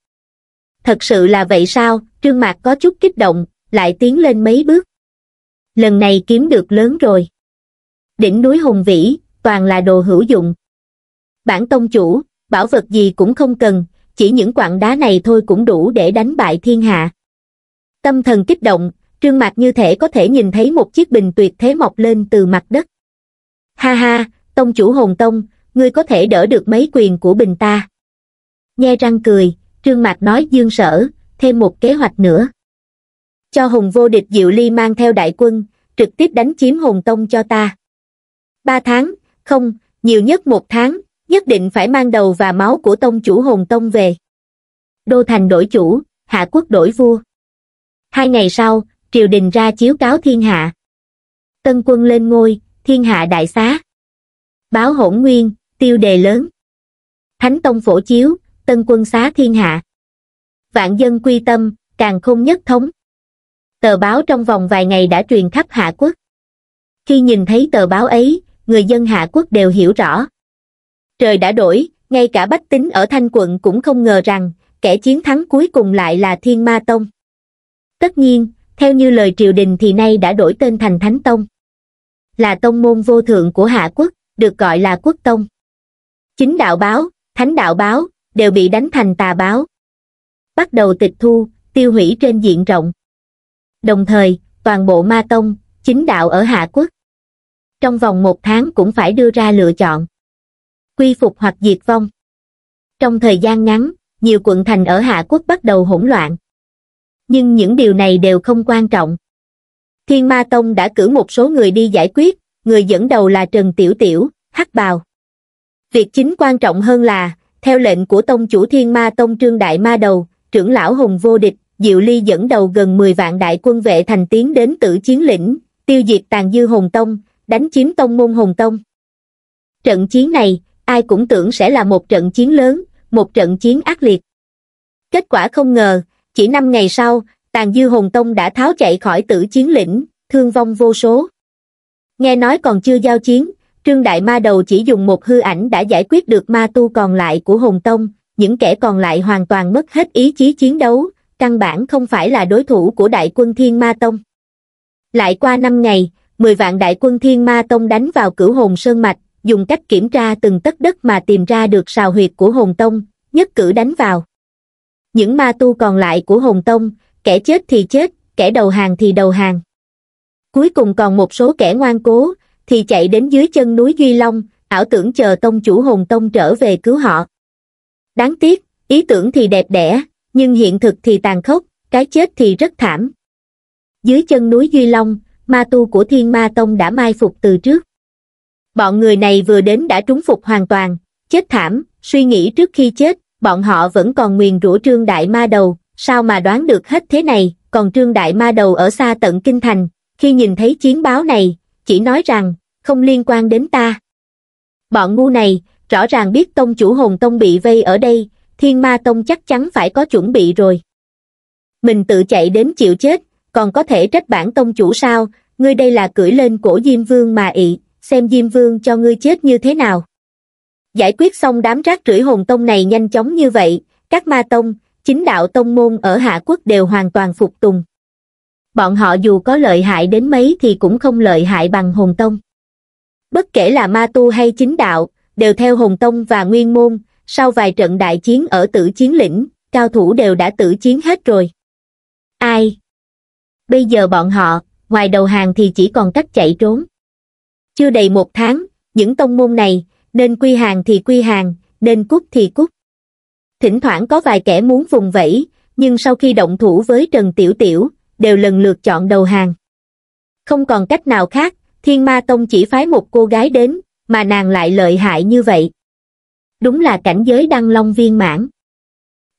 thật sự là vậy sao trương mạc có chút kích động lại tiến lên mấy bước lần này kiếm được lớn rồi đỉnh núi hùng vĩ toàn là đồ hữu dụng bản tông chủ bảo vật gì cũng không cần chỉ những quặng đá này thôi cũng đủ để đánh bại thiên hạ tâm thần kích động Trương Mạc như thể có thể nhìn thấy một chiếc bình tuyệt thế mọc lên từ mặt đất. Ha ha, tông chủ hồn tông, ngươi có thể đỡ được mấy quyền của bình ta. nghe răng cười, Trương Mạc nói dương sở, thêm một kế hoạch nữa. Cho hùng vô địch Diệu Ly mang theo đại quân, trực tiếp đánh chiếm hồn tông cho ta. Ba tháng, không, nhiều nhất một tháng, nhất định phải mang đầu và máu của tông chủ hồn tông về. Đô thành đổi chủ, hạ quốc đổi vua. Hai ngày sau, triều đình ra chiếu cáo thiên hạ tân quân lên ngôi thiên hạ đại xá báo hỗn nguyên tiêu đề lớn thánh tông phổ chiếu tân quân xá thiên hạ vạn dân quy tâm càng không nhất thống tờ báo trong vòng vài ngày đã truyền khắp hạ quốc khi nhìn thấy tờ báo ấy người dân hạ quốc đều hiểu rõ trời đã đổi ngay cả bách tính ở thanh quận cũng không ngờ rằng kẻ chiến thắng cuối cùng lại là thiên ma tông tất nhiên theo như lời triều đình thì nay đã đổi tên thành Thánh Tông. Là tông môn vô thượng của Hạ Quốc, được gọi là Quốc Tông. Chính đạo báo, Thánh đạo báo, đều bị đánh thành tà báo. Bắt đầu tịch thu, tiêu hủy trên diện rộng. Đồng thời, toàn bộ ma tông, chính đạo ở Hạ Quốc. Trong vòng một tháng cũng phải đưa ra lựa chọn. Quy phục hoặc diệt vong. Trong thời gian ngắn, nhiều quận thành ở Hạ Quốc bắt đầu hỗn loạn nhưng những điều này đều không quan trọng. Thiên Ma Tông đã cử một số người đi giải quyết, người dẫn đầu là Trần Tiểu Tiểu, Hắc Bào. Việc chính quan trọng hơn là, theo lệnh của Tông chủ Thiên Ma Tông Trương Đại Ma Đầu, trưởng lão Hùng Vô Địch, Diệu Ly dẫn đầu gần 10 vạn đại quân vệ thành tiến đến tử chiến lĩnh, tiêu diệt tàn dư hùng Tông, đánh chiếm Tông môn hùng Tông. Trận chiến này, ai cũng tưởng sẽ là một trận chiến lớn, một trận chiến ác liệt. Kết quả không ngờ, chỉ năm ngày sau tàn dư hồn tông đã tháo chạy khỏi tử chiến lĩnh thương vong vô số nghe nói còn chưa giao chiến trương đại ma đầu chỉ dùng một hư ảnh đã giải quyết được ma tu còn lại của hồn tông những kẻ còn lại hoàn toàn mất hết ý chí chiến đấu căn bản không phải là đối thủ của đại quân thiên ma tông lại qua năm ngày mười vạn đại quân thiên ma tông đánh vào cửu hồn sơn mạch dùng cách kiểm tra từng tất đất mà tìm ra được sào huyệt của hồn tông nhất cử đánh vào những ma tu còn lại của hồn tông kẻ chết thì chết kẻ đầu hàng thì đầu hàng cuối cùng còn một số kẻ ngoan cố thì chạy đến dưới chân núi duy long ảo tưởng chờ tông chủ hồn tông trở về cứu họ đáng tiếc ý tưởng thì đẹp đẽ nhưng hiện thực thì tàn khốc cái chết thì rất thảm dưới chân núi duy long ma tu của thiên ma tông đã mai phục từ trước bọn người này vừa đến đã trúng phục hoàn toàn chết thảm suy nghĩ trước khi chết bọn họ vẫn còn nguyền rủa trương đại ma đầu, sao mà đoán được hết thế này, còn trương đại ma đầu ở xa tận kinh thành, khi nhìn thấy chiến báo này, chỉ nói rằng, không liên quan đến ta. Bọn ngu này, rõ ràng biết tông chủ hồn tông bị vây ở đây, thiên ma tông chắc chắn phải có chuẩn bị rồi. Mình tự chạy đến chịu chết, còn có thể trách bản tông chủ sao, ngươi đây là cưỡi lên cổ Diêm Vương mà ị, xem Diêm Vương cho ngươi chết như thế nào. Giải quyết xong đám rác rưởi hồn tông này nhanh chóng như vậy, các ma tông, chính đạo tông môn ở Hạ Quốc đều hoàn toàn phục tùng. Bọn họ dù có lợi hại đến mấy thì cũng không lợi hại bằng hồn tông. Bất kể là ma tu hay chính đạo, đều theo hồn tông và nguyên môn, sau vài trận đại chiến ở tử chiến lĩnh, cao thủ đều đã tử chiến hết rồi. Ai? Bây giờ bọn họ, ngoài đầu hàng thì chỉ còn cách chạy trốn. Chưa đầy một tháng, những tông môn này, nên quy hàng thì quy hàng, nên cút thì cút. Thỉnh thoảng có vài kẻ muốn vùng vẫy, nhưng sau khi động thủ với Trần Tiểu Tiểu, đều lần lượt chọn đầu hàng. Không còn cách nào khác, Thiên Ma Tông chỉ phái một cô gái đến, mà nàng lại lợi hại như vậy. Đúng là cảnh giới đăng long viên mãn.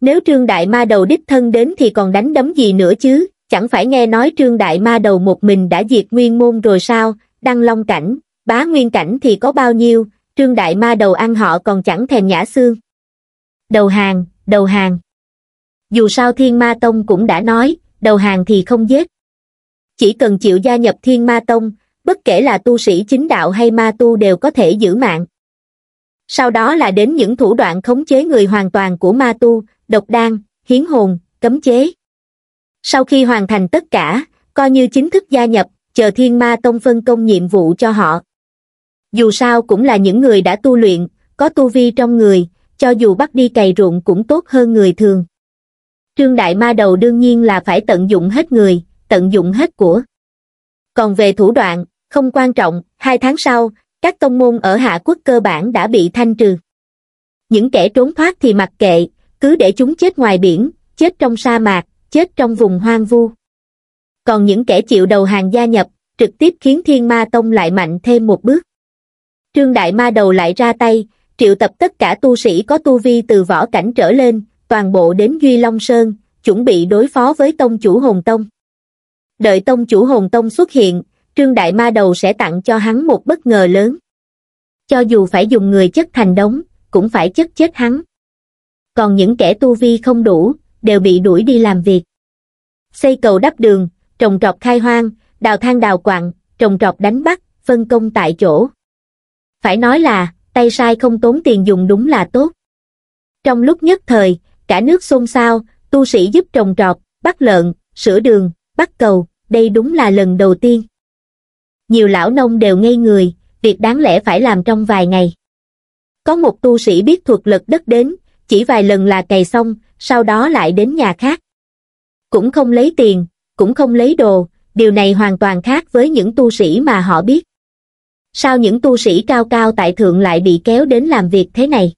Nếu Trương Đại Ma đầu đích thân đến thì còn đánh đấm gì nữa chứ, chẳng phải nghe nói Trương Đại Ma đầu một mình đã diệt nguyên môn rồi sao, đăng long cảnh, bá nguyên cảnh thì có bao nhiêu, trương đại ma đầu ăn họ còn chẳng thèm nhã xương. Đầu hàng, đầu hàng. Dù sao Thiên Ma Tông cũng đã nói, đầu hàng thì không giết. Chỉ cần chịu gia nhập Thiên Ma Tông, bất kể là tu sĩ chính đạo hay ma tu đều có thể giữ mạng. Sau đó là đến những thủ đoạn khống chế người hoàn toàn của ma tu, độc đan, hiến hồn, cấm chế. Sau khi hoàn thành tất cả, coi như chính thức gia nhập, chờ Thiên Ma Tông phân công nhiệm vụ cho họ dù sao cũng là những người đã tu luyện, có tu vi trong người, cho dù bắt đi cày ruộng cũng tốt hơn người thường. Trương Đại Ma đầu đương nhiên là phải tận dụng hết người, tận dụng hết của. Còn về thủ đoạn, không quan trọng, hai tháng sau, các tông môn ở Hạ Quốc cơ bản đã bị thanh trừ. Những kẻ trốn thoát thì mặc kệ, cứ để chúng chết ngoài biển, chết trong sa mạc, chết trong vùng hoang vu. Còn những kẻ chịu đầu hàng gia nhập, trực tiếp khiến Thiên Ma Tông lại mạnh thêm một bước. Trương Đại Ma đầu lại ra tay, triệu tập tất cả tu sĩ có tu vi từ võ cảnh trở lên, toàn bộ đến Duy Long Sơn, chuẩn bị đối phó với tông chủ Hồn Tông. Đợi tông chủ Hồn Tông xuất hiện, Trương Đại Ma đầu sẽ tặng cho hắn một bất ngờ lớn. Cho dù phải dùng người chất thành đống, cũng phải chất chết hắn. Còn những kẻ tu vi không đủ, đều bị đuổi đi làm việc. Xây cầu đắp đường, trồng trọt khai hoang, đào than đào quặng, trồng trọt đánh bắt, phân công tại chỗ phải nói là tay sai không tốn tiền dùng đúng là tốt trong lúc nhất thời cả nước xôn xao tu sĩ giúp trồng trọt bắt lợn sửa đường bắt cầu đây đúng là lần đầu tiên nhiều lão nông đều ngây người việc đáng lẽ phải làm trong vài ngày có một tu sĩ biết thuật lực đất đến chỉ vài lần là cày xong sau đó lại đến nhà khác cũng không lấy tiền cũng không lấy đồ điều này hoàn toàn khác với những tu sĩ mà họ biết sao những tu sĩ cao cao tại thượng lại bị kéo đến làm việc thế này?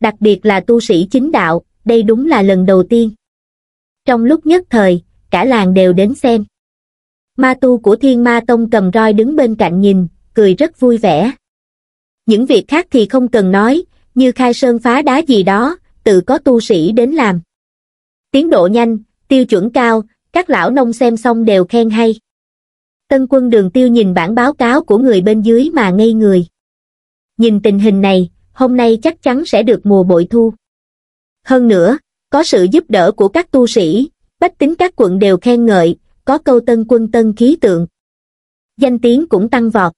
Đặc biệt là tu sĩ chính đạo, đây đúng là lần đầu tiên. Trong lúc nhất thời, cả làng đều đến xem. Ma tu của Thiên Ma Tông cầm roi đứng bên cạnh nhìn, cười rất vui vẻ. Những việc khác thì không cần nói, như khai sơn phá đá gì đó, tự có tu sĩ đến làm. Tiến độ nhanh, tiêu chuẩn cao, các lão nông xem xong đều khen hay tân quân đường tiêu nhìn bản báo cáo của người bên dưới mà ngây người nhìn tình hình này hôm nay chắc chắn sẽ được mùa bội thu hơn nữa có sự giúp đỡ của các tu sĩ bách tính các quận đều khen ngợi có câu tân quân tân khí tượng danh tiếng cũng tăng vọt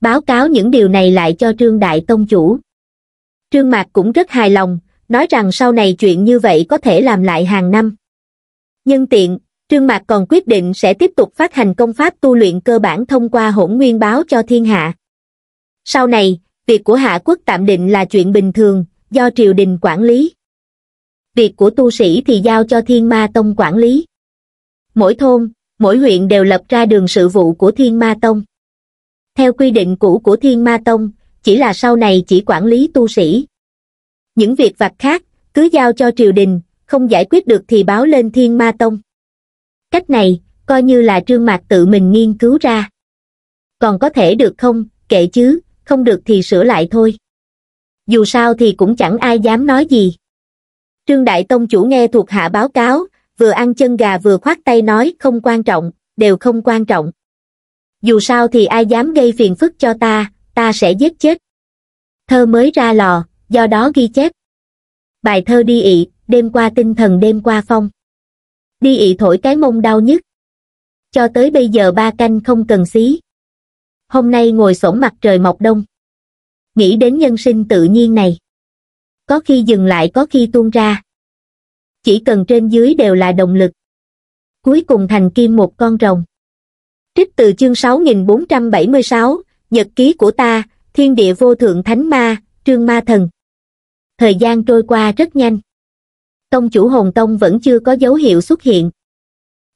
báo cáo những điều này lại cho trương đại tông chủ trương mạc cũng rất hài lòng nói rằng sau này chuyện như vậy có thể làm lại hàng năm nhân tiện Trương Mạc còn quyết định sẽ tiếp tục phát hành công pháp tu luyện cơ bản thông qua hỗn nguyên báo cho thiên hạ. Sau này, việc của Hạ quốc tạm định là chuyện bình thường, do triều đình quản lý. Việc của tu sĩ thì giao cho thiên ma tông quản lý. Mỗi thôn, mỗi huyện đều lập ra đường sự vụ của thiên ma tông. Theo quy định cũ của thiên ma tông, chỉ là sau này chỉ quản lý tu sĩ. Những việc vặt khác, cứ giao cho triều đình, không giải quyết được thì báo lên thiên ma tông cách này coi như là trương mạc tự mình nghiên cứu ra còn có thể được không kệ chứ không được thì sửa lại thôi dù sao thì cũng chẳng ai dám nói gì trương đại tông chủ nghe thuộc hạ báo cáo vừa ăn chân gà vừa khoát tay nói không quan trọng đều không quan trọng dù sao thì ai dám gây phiền phức cho ta ta sẽ giết chết thơ mới ra lò do đó ghi chép bài thơ đi ị đêm qua tinh thần đêm qua phong đi ị thổi cái mông đau nhất cho tới bây giờ ba canh không cần xí hôm nay ngồi sổn mặt trời mọc đông nghĩ đến nhân sinh tự nhiên này có khi dừng lại có khi tuôn ra chỉ cần trên dưới đều là động lực cuối cùng thành kim một con rồng trích từ chương 6476, nhật ký của ta thiên địa vô thượng thánh ma trương ma thần thời gian trôi qua rất nhanh tông chủ Hồn Tông vẫn chưa có dấu hiệu xuất hiện.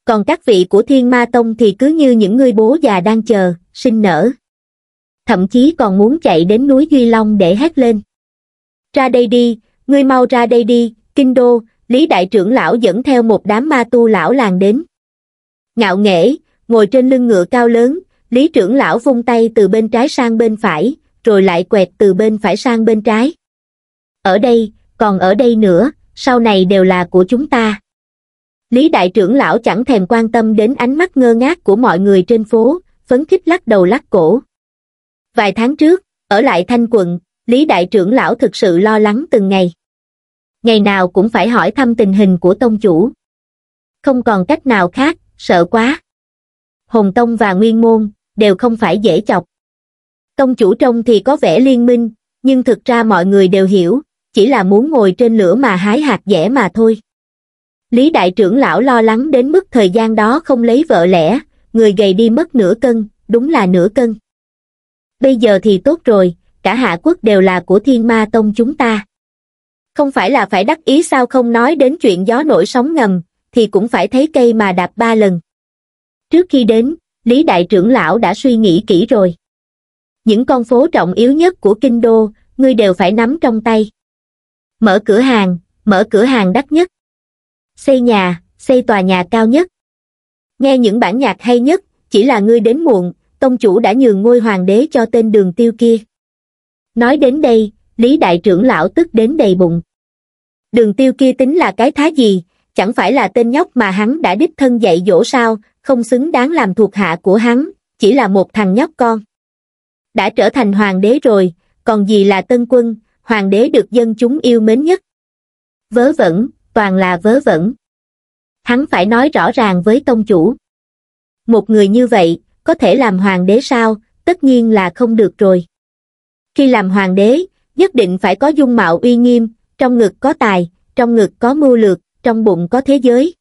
Còn các vị của Thiên Ma Tông thì cứ như những người bố già đang chờ, sinh nở. Thậm chí còn muốn chạy đến núi Duy Long để hét lên. Ra đây đi, ngươi mau ra đây đi, kinh đô, Lý Đại trưởng lão dẫn theo một đám ma tu lão làng đến. Ngạo nghễ, ngồi trên lưng ngựa cao lớn, Lý trưởng lão vung tay từ bên trái sang bên phải, rồi lại quẹt từ bên phải sang bên trái. Ở đây, còn ở đây nữa, sau này đều là của chúng ta lý đại trưởng lão chẳng thèm quan tâm đến ánh mắt ngơ ngác của mọi người trên phố phấn khích lắc đầu lắc cổ vài tháng trước ở lại thanh quận lý đại trưởng lão thực sự lo lắng từng ngày ngày nào cũng phải hỏi thăm tình hình của tông chủ không còn cách nào khác sợ quá hồng tông và nguyên môn đều không phải dễ chọc tông chủ trông thì có vẻ liên minh nhưng thực ra mọi người đều hiểu chỉ là muốn ngồi trên lửa mà hái hạt dẻ mà thôi. Lý đại trưởng lão lo lắng đến mức thời gian đó không lấy vợ lẽ, người gầy đi mất nửa cân, đúng là nửa cân. Bây giờ thì tốt rồi, cả hạ quốc đều là của thiên ma tông chúng ta. Không phải là phải đắc ý sao không nói đến chuyện gió nổi sóng ngầm, thì cũng phải thấy cây mà đạp ba lần. Trước khi đến, Lý đại trưởng lão đã suy nghĩ kỹ rồi. Những con phố trọng yếu nhất của kinh đô, ngươi đều phải nắm trong tay mở cửa hàng mở cửa hàng đắt nhất xây nhà xây tòa nhà cao nhất nghe những bản nhạc hay nhất chỉ là ngươi đến muộn tông chủ đã nhường ngôi hoàng đế cho tên đường tiêu kia nói đến đây lý đại trưởng lão tức đến đầy bụng đường tiêu kia tính là cái thá gì chẳng phải là tên nhóc mà hắn đã đích thân dạy dỗ sao không xứng đáng làm thuộc hạ của hắn chỉ là một thằng nhóc con đã trở thành hoàng đế rồi còn gì là tân quân hoàng đế được dân chúng yêu mến nhất vớ vẩn toàn là vớ vẩn hắn phải nói rõ ràng với tông chủ một người như vậy có thể làm hoàng đế sao tất nhiên là không được rồi khi làm hoàng đế nhất định phải có dung mạo uy nghiêm trong ngực có tài trong ngực có mưu lược trong bụng có thế giới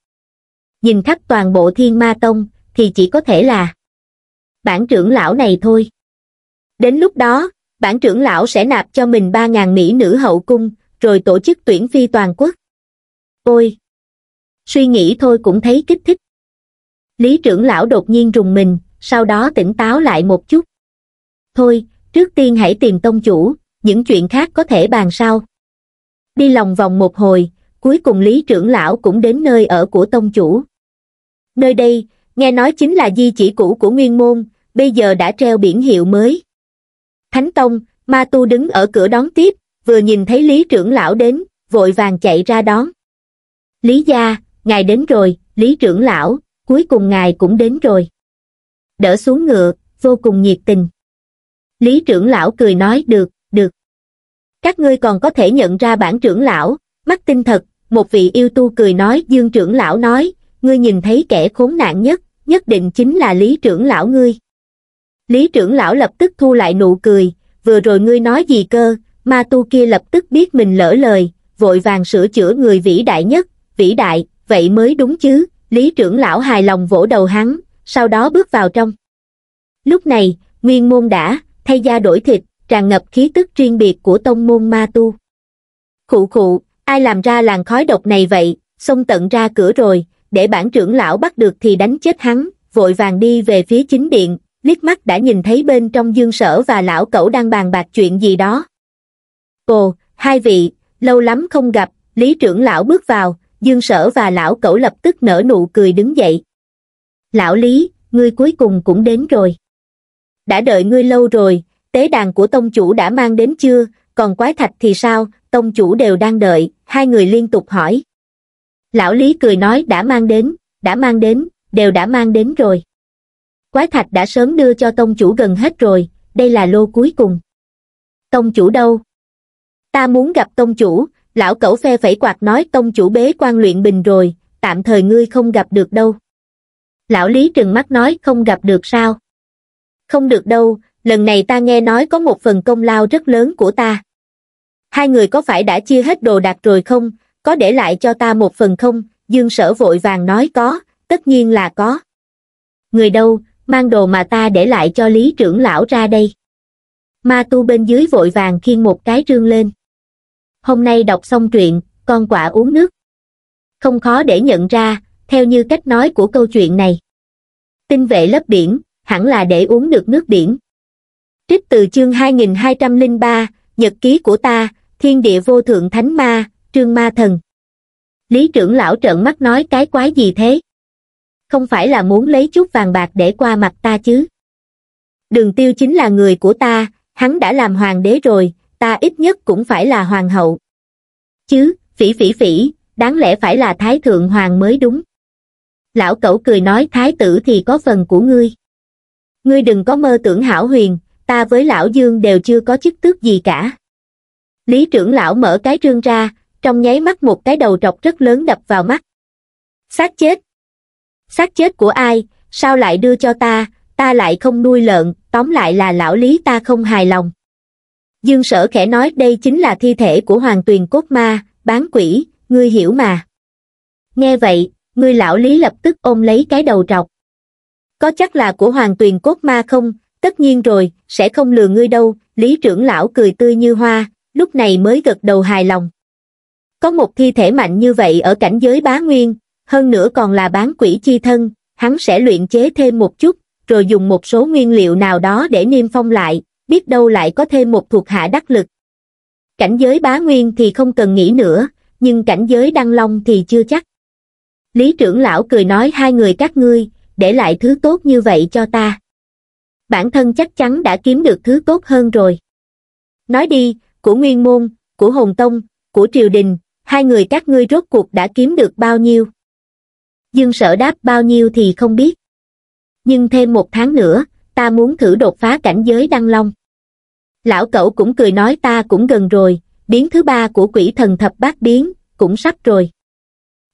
nhìn khắp toàn bộ thiên ma tông thì chỉ có thể là bản trưởng lão này thôi đến lúc đó bản trưởng lão sẽ nạp cho mình ba ngàn mỹ nữ hậu cung, rồi tổ chức tuyển phi toàn quốc. Ôi! Suy nghĩ thôi cũng thấy kích thích. Lý trưởng lão đột nhiên rùng mình, sau đó tỉnh táo lại một chút. Thôi, trước tiên hãy tìm tông chủ, những chuyện khác có thể bàn sau. Đi lòng vòng một hồi, cuối cùng Lý trưởng lão cũng đến nơi ở của tông chủ. Nơi đây, nghe nói chính là di chỉ cũ của nguyên môn, bây giờ đã treo biển hiệu mới thánh tông ma tu đứng ở cửa đón tiếp vừa nhìn thấy lý trưởng lão đến vội vàng chạy ra đón lý gia ngài đến rồi lý trưởng lão cuối cùng ngài cũng đến rồi đỡ xuống ngựa vô cùng nhiệt tình lý trưởng lão cười nói được được các ngươi còn có thể nhận ra bản trưởng lão mắt tinh thật một vị yêu tu cười nói dương trưởng lão nói ngươi nhìn thấy kẻ khốn nạn nhất nhất định chính là lý trưởng lão ngươi Lý trưởng lão lập tức thu lại nụ cười, vừa rồi ngươi nói gì cơ, ma tu kia lập tức biết mình lỡ lời, vội vàng sửa chữa người vĩ đại nhất, vĩ đại, vậy mới đúng chứ, Lý trưởng lão hài lòng vỗ đầu hắn, sau đó bước vào trong. Lúc này, nguyên môn đã, thay da đổi thịt, tràn ngập khí tức riêng biệt của tông môn ma tu. Khụ khụ, ai làm ra làn khói độc này vậy, xông tận ra cửa rồi, để bản trưởng lão bắt được thì đánh chết hắn, vội vàng đi về phía chính điện, liếc mắt đã nhìn thấy bên trong dương sở và lão cẩu đang bàn bạc chuyện gì đó. Ồ, hai vị, lâu lắm không gặp, lý trưởng lão bước vào, dương sở và lão cẩu lập tức nở nụ cười đứng dậy. Lão lý, ngươi cuối cùng cũng đến rồi. Đã đợi ngươi lâu rồi, tế đàn của tông chủ đã mang đến chưa, còn quái thạch thì sao, tông chủ đều đang đợi, hai người liên tục hỏi. Lão Lý cười nói đã mang đến, đã mang đến, đều đã mang đến rồi quái thạch đã sớm đưa cho tông chủ gần hết rồi đây là lô cuối cùng tông chủ đâu ta muốn gặp tông chủ lão cẩu phe phẩy quạt nói tông chủ bế quan luyện bình rồi tạm thời ngươi không gặp được đâu lão lý trừng mắt nói không gặp được sao không được đâu lần này ta nghe nói có một phần công lao rất lớn của ta hai người có phải đã chia hết đồ đạc rồi không có để lại cho ta một phần không dương sở vội vàng nói có tất nhiên là có người đâu mang đồ mà ta để lại cho lý trưởng lão ra đây. Ma tu bên dưới vội vàng khiêng một cái trương lên. Hôm nay đọc xong truyện, con quả uống nước. Không khó để nhận ra, theo như cách nói của câu chuyện này. Tinh vệ lấp biển, hẳn là để uống được nước biển. Trích từ chương 2203, Nhật ký của ta, Thiên địa vô thượng thánh ma, trương ma thần. Lý trưởng lão trợn mắt nói cái quái gì thế? không phải là muốn lấy chút vàng bạc để qua mặt ta chứ đường tiêu chính là người của ta hắn đã làm hoàng đế rồi ta ít nhất cũng phải là hoàng hậu chứ phỉ phỉ phỉ đáng lẽ phải là thái thượng hoàng mới đúng lão cẩu cười nói thái tử thì có phần của ngươi ngươi đừng có mơ tưởng hảo huyền ta với lão dương đều chưa có chức tước gì cả lý trưởng lão mở cái trương ra trong nháy mắt một cái đầu trọc rất lớn đập vào mắt xác chết xác chết của ai sao lại đưa cho ta ta lại không nuôi lợn tóm lại là lão lý ta không hài lòng dương sở khẽ nói đây chính là thi thể của hoàng tuyền cốt ma bán quỷ ngươi hiểu mà nghe vậy ngươi lão lý lập tức ôm lấy cái đầu trọc có chắc là của hoàng tuyền cốt ma không tất nhiên rồi sẽ không lừa ngươi đâu lý trưởng lão cười tươi như hoa lúc này mới gật đầu hài lòng có một thi thể mạnh như vậy ở cảnh giới bá nguyên hơn nữa còn là bán quỷ chi thân, hắn sẽ luyện chế thêm một chút, rồi dùng một số nguyên liệu nào đó để niêm phong lại, biết đâu lại có thêm một thuộc hạ đắc lực. Cảnh giới bá nguyên thì không cần nghĩ nữa, nhưng cảnh giới đăng long thì chưa chắc. Lý trưởng lão cười nói hai người các ngươi, để lại thứ tốt như vậy cho ta. Bản thân chắc chắn đã kiếm được thứ tốt hơn rồi. Nói đi, của Nguyên Môn, của Hồng Tông, của Triều Đình, hai người các ngươi rốt cuộc đã kiếm được bao nhiêu? Dương sở đáp bao nhiêu thì không biết. Nhưng thêm một tháng nữa, ta muốn thử đột phá cảnh giới đăng long. Lão cẩu cũng cười nói ta cũng gần rồi, biến thứ ba của quỷ thần thập bát biến, cũng sắp rồi.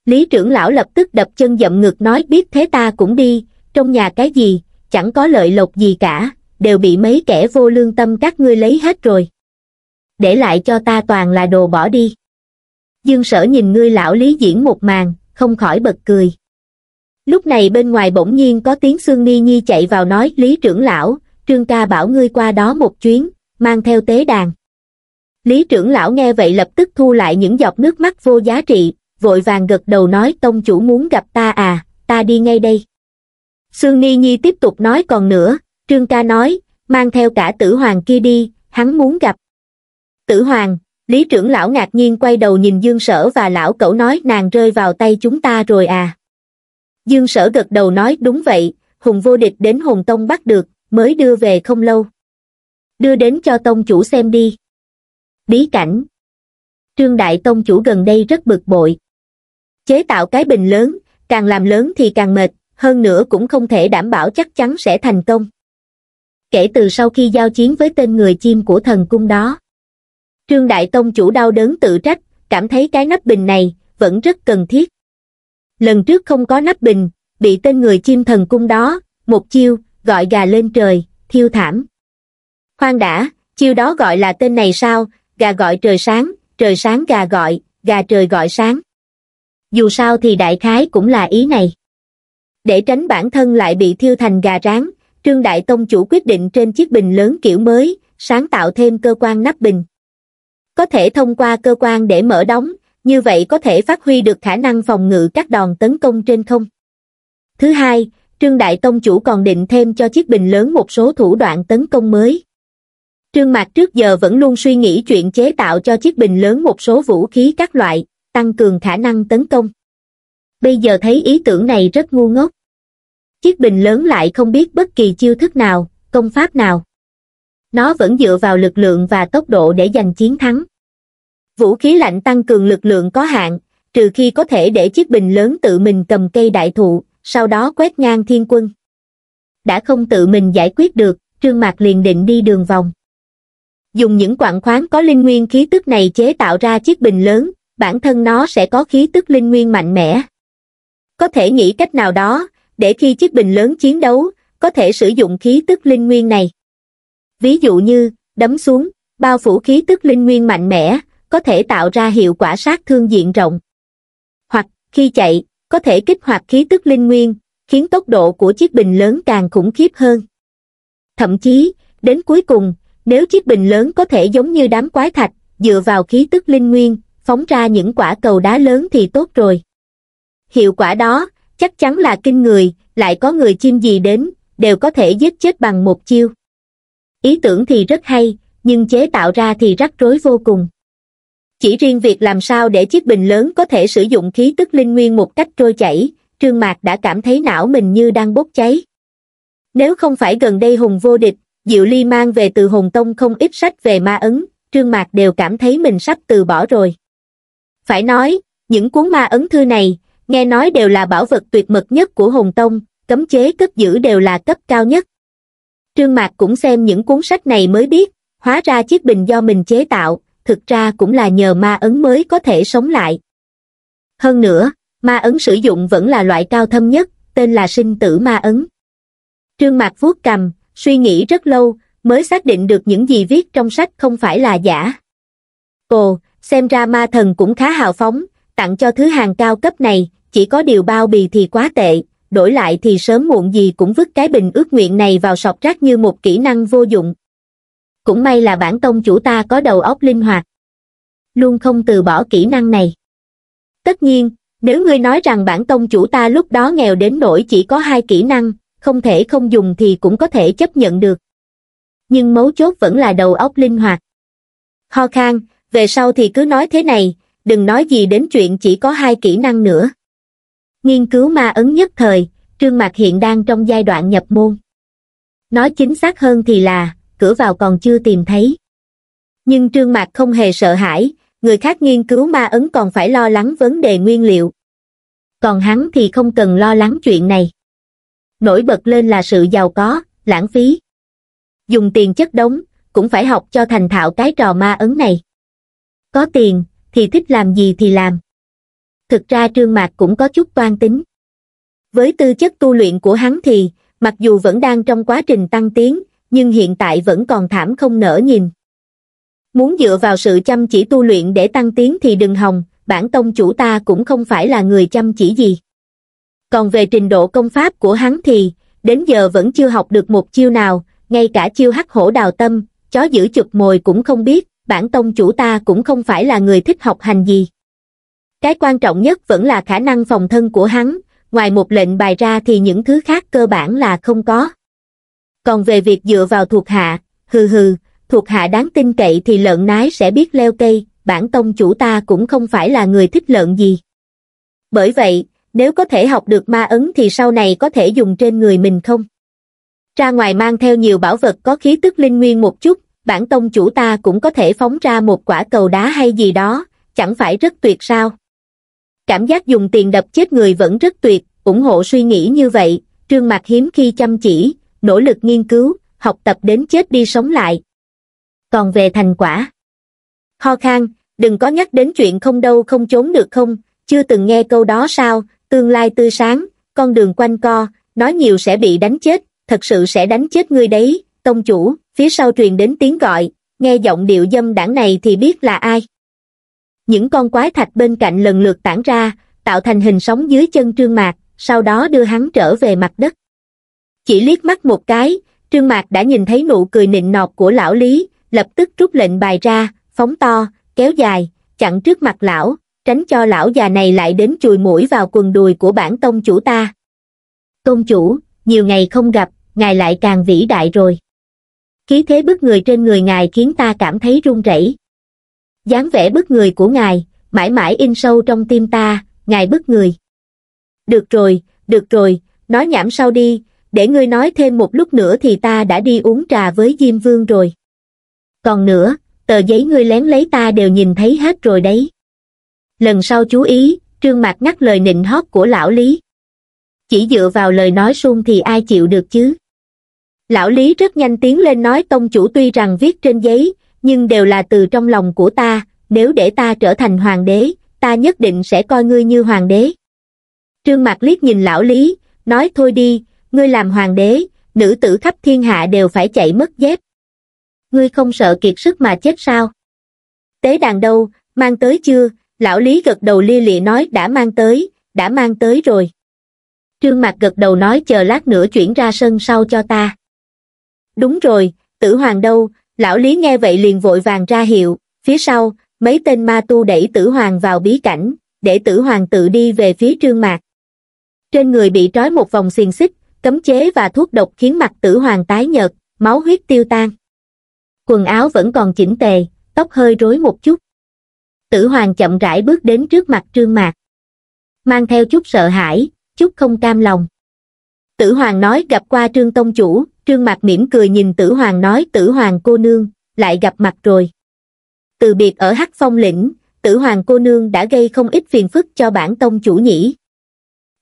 Lý trưởng lão lập tức đập chân dậm ngực nói biết thế ta cũng đi, trong nhà cái gì, chẳng có lợi lộc gì cả, đều bị mấy kẻ vô lương tâm các ngươi lấy hết rồi. Để lại cho ta toàn là đồ bỏ đi. Dương sở nhìn ngươi lão lý diễn một màn, không khỏi bật cười. Lúc này bên ngoài bỗng nhiên có tiếng Sương Ni Nhi chạy vào nói Lý trưởng lão, Trương ca bảo ngươi qua đó một chuyến, mang theo tế đàn. Lý trưởng lão nghe vậy lập tức thu lại những giọt nước mắt vô giá trị, vội vàng gật đầu nói tông chủ muốn gặp ta à, ta đi ngay đây. Sương Ni Nhi tiếp tục nói còn nữa, Trương ca nói, mang theo cả tử hoàng kia đi, hắn muốn gặp. Tử hoàng, Lý trưởng lão ngạc nhiên quay đầu nhìn Dương Sở và lão cậu nói nàng rơi vào tay chúng ta rồi à. Dương sở gật đầu nói đúng vậy, hùng vô địch đến hùng tông bắt được, mới đưa về không lâu. Đưa đến cho tông chủ xem đi. Bí cảnh. Trương Đại Tông chủ gần đây rất bực bội. Chế tạo cái bình lớn, càng làm lớn thì càng mệt, hơn nữa cũng không thể đảm bảo chắc chắn sẽ thành công. Kể từ sau khi giao chiến với tên người chim của thần cung đó, Trương Đại Tông chủ đau đớn tự trách, cảm thấy cái nắp bình này vẫn rất cần thiết lần trước không có nắp bình, bị tên người chim thần cung đó, một chiêu, gọi gà lên trời, thiêu thảm. Khoan đã, chiêu đó gọi là tên này sao, gà gọi trời sáng, trời sáng gà gọi, gà trời gọi sáng. Dù sao thì đại khái cũng là ý này. Để tránh bản thân lại bị thiêu thành gà rán, Trương Đại Tông chủ quyết định trên chiếc bình lớn kiểu mới, sáng tạo thêm cơ quan nắp bình. Có thể thông qua cơ quan để mở đóng, như vậy có thể phát huy được khả năng phòng ngự các đòn tấn công trên không. Thứ hai, Trương Đại Tông Chủ còn định thêm cho chiếc bình lớn một số thủ đoạn tấn công mới. Trương Mạc trước giờ vẫn luôn suy nghĩ chuyện chế tạo cho chiếc bình lớn một số vũ khí các loại, tăng cường khả năng tấn công. Bây giờ thấy ý tưởng này rất ngu ngốc. Chiếc bình lớn lại không biết bất kỳ chiêu thức nào, công pháp nào. Nó vẫn dựa vào lực lượng và tốc độ để giành chiến thắng vũ khí lạnh tăng cường lực lượng có hạn trừ khi có thể để chiếc bình lớn tự mình cầm cây đại thụ sau đó quét ngang thiên quân đã không tự mình giải quyết được trương mạc liền định đi đường vòng dùng những quặng khoáng có linh nguyên khí tức này chế tạo ra chiếc bình lớn bản thân nó sẽ có khí tức linh nguyên mạnh mẽ có thể nghĩ cách nào đó để khi chiếc bình lớn chiến đấu có thể sử dụng khí tức linh nguyên này ví dụ như đấm xuống bao phủ khí tức linh nguyên mạnh mẽ có thể tạo ra hiệu quả sát thương diện rộng. Hoặc, khi chạy, có thể kích hoạt khí tức linh nguyên, khiến tốc độ của chiếc bình lớn càng khủng khiếp hơn. Thậm chí, đến cuối cùng, nếu chiếc bình lớn có thể giống như đám quái thạch, dựa vào khí tức linh nguyên, phóng ra những quả cầu đá lớn thì tốt rồi. Hiệu quả đó, chắc chắn là kinh người, lại có người chim gì đến, đều có thể giết chết bằng một chiêu. Ý tưởng thì rất hay, nhưng chế tạo ra thì rắc rối vô cùng chỉ riêng việc làm sao để chiếc bình lớn có thể sử dụng khí tức linh nguyên một cách trôi chảy trương mạc đã cảm thấy não mình như đang bốc cháy nếu không phải gần đây hùng vô địch diệu ly mang về từ hùng tông không ít sách về ma ấn trương mạc đều cảm thấy mình sắp từ bỏ rồi phải nói những cuốn ma ấn thư này nghe nói đều là bảo vật tuyệt mật nhất của hùng tông cấm chế cất giữ đều là cấp cao nhất trương mạc cũng xem những cuốn sách này mới biết hóa ra chiếc bình do mình chế tạo thực ra cũng là nhờ ma ấn mới có thể sống lại. Hơn nữa, ma ấn sử dụng vẫn là loại cao thâm nhất, tên là sinh tử ma ấn. Trương Mạc vuốt cầm, suy nghĩ rất lâu, mới xác định được những gì viết trong sách không phải là giả. Ồ, xem ra ma thần cũng khá hào phóng, tặng cho thứ hàng cao cấp này, chỉ có điều bao bì thì quá tệ, đổi lại thì sớm muộn gì cũng vứt cái bình ước nguyện này vào sọt rác như một kỹ năng vô dụng cũng may là bản tông chủ ta có đầu óc linh hoạt luôn không từ bỏ kỹ năng này tất nhiên nếu ngươi nói rằng bản tông chủ ta lúc đó nghèo đến nỗi chỉ có hai kỹ năng không thể không dùng thì cũng có thể chấp nhận được nhưng mấu chốt vẫn là đầu óc linh hoạt ho khan về sau thì cứ nói thế này đừng nói gì đến chuyện chỉ có hai kỹ năng nữa nghiên cứu ma ấn nhất thời trương mạc hiện đang trong giai đoạn nhập môn nói chính xác hơn thì là cửa vào còn chưa tìm thấy. Nhưng Trương Mạc không hề sợ hãi, người khác nghiên cứu ma ấn còn phải lo lắng vấn đề nguyên liệu. Còn hắn thì không cần lo lắng chuyện này. Nổi bật lên là sự giàu có, lãng phí. Dùng tiền chất đống, cũng phải học cho thành thạo cái trò ma ấn này. Có tiền, thì thích làm gì thì làm. Thực ra Trương Mạc cũng có chút toan tính. Với tư chất tu luyện của hắn thì, mặc dù vẫn đang trong quá trình tăng tiến, nhưng hiện tại vẫn còn thảm không nở nhìn. Muốn dựa vào sự chăm chỉ tu luyện để tăng tiến thì đừng hòng, bản tông chủ ta cũng không phải là người chăm chỉ gì. Còn về trình độ công pháp của hắn thì, đến giờ vẫn chưa học được một chiêu nào, ngay cả chiêu hắc hổ đào tâm, chó giữ chụp mồi cũng không biết, bản tông chủ ta cũng không phải là người thích học hành gì. Cái quan trọng nhất vẫn là khả năng phòng thân của hắn, ngoài một lệnh bài ra thì những thứ khác cơ bản là không có. Còn về việc dựa vào thuộc hạ, hừ hừ, thuộc hạ đáng tin cậy thì lợn nái sẽ biết leo cây, bản tông chủ ta cũng không phải là người thích lợn gì. Bởi vậy, nếu có thể học được ma ấn thì sau này có thể dùng trên người mình không? Ra ngoài mang theo nhiều bảo vật có khí tức linh nguyên một chút, bản tông chủ ta cũng có thể phóng ra một quả cầu đá hay gì đó, chẳng phải rất tuyệt sao? Cảm giác dùng tiền đập chết người vẫn rất tuyệt, ủng hộ suy nghĩ như vậy, trương mặt hiếm khi chăm chỉ, nỗ lực nghiên cứu, học tập đến chết đi sống lại. Còn về thành quả, ho khang, đừng có nhắc đến chuyện không đâu không trốn được không, chưa từng nghe câu đó sao, tương lai tươi sáng, con đường quanh co, nói nhiều sẽ bị đánh chết, thật sự sẽ đánh chết ngươi đấy, tông chủ, phía sau truyền đến tiếng gọi, nghe giọng điệu dâm đảng này thì biết là ai. Những con quái thạch bên cạnh lần lượt tản ra, tạo thành hình sóng dưới chân trương mạc, sau đó đưa hắn trở về mặt đất. Chỉ liếc mắt một cái, Trương Mạc đã nhìn thấy nụ cười nịnh nọt của lão Lý, lập tức rút lệnh bài ra, phóng to, kéo dài, chặn trước mặt lão, tránh cho lão già này lại đến chùi mũi vào quần đùi của bản tông chủ ta. tông chủ, nhiều ngày không gặp, ngài lại càng vĩ đại rồi. Khí thế bức người trên người ngài khiến ta cảm thấy run rẩy. dáng vẻ bức người của ngài, mãi mãi in sâu trong tim ta, ngài bức người. Được rồi, được rồi, nói nhảm sau đi, để ngươi nói thêm một lúc nữa thì ta đã đi uống trà với Diêm Vương rồi. Còn nữa, tờ giấy ngươi lén lấy ta đều nhìn thấy hết rồi đấy. Lần sau chú ý, Trương Mạc ngắt lời nịnh hót của lão Lý. Chỉ dựa vào lời nói suông thì ai chịu được chứ? Lão Lý rất nhanh tiếng lên nói tông chủ tuy rằng viết trên giấy, nhưng đều là từ trong lòng của ta, nếu để ta trở thành hoàng đế, ta nhất định sẽ coi ngươi như hoàng đế. Trương Mạc liếc nhìn lão Lý, nói thôi đi, ngươi làm hoàng đế, nữ tử khắp thiên hạ đều phải chạy mất dép. Ngươi không sợ kiệt sức mà chết sao? Tế đàn đâu, mang tới chưa? Lão Lý gật đầu lia lịa nói đã mang tới, đã mang tới rồi. Trương Mạc gật đầu nói chờ lát nữa chuyển ra sân sau cho ta. Đúng rồi, tử hoàng đâu, lão Lý nghe vậy liền vội vàng ra hiệu, phía sau, mấy tên ma tu đẩy tử hoàng vào bí cảnh, để tử hoàng tự đi về phía trương mạc. Trên người bị trói một vòng xiềng xích, cấm chế và thuốc độc khiến mặt tử hoàng tái nhợt, máu huyết tiêu tan. Quần áo vẫn còn chỉnh tề, tóc hơi rối một chút. Tử hoàng chậm rãi bước đến trước mặt trương mạc. Mang theo chút sợ hãi, chút không cam lòng. Tử hoàng nói gặp qua trương tông chủ, trương mạc mỉm cười nhìn tử hoàng nói tử hoàng cô nương, lại gặp mặt rồi. Từ biệt ở Hắc Phong Lĩnh, tử hoàng cô nương đã gây không ít phiền phức cho bản tông chủ nhỉ.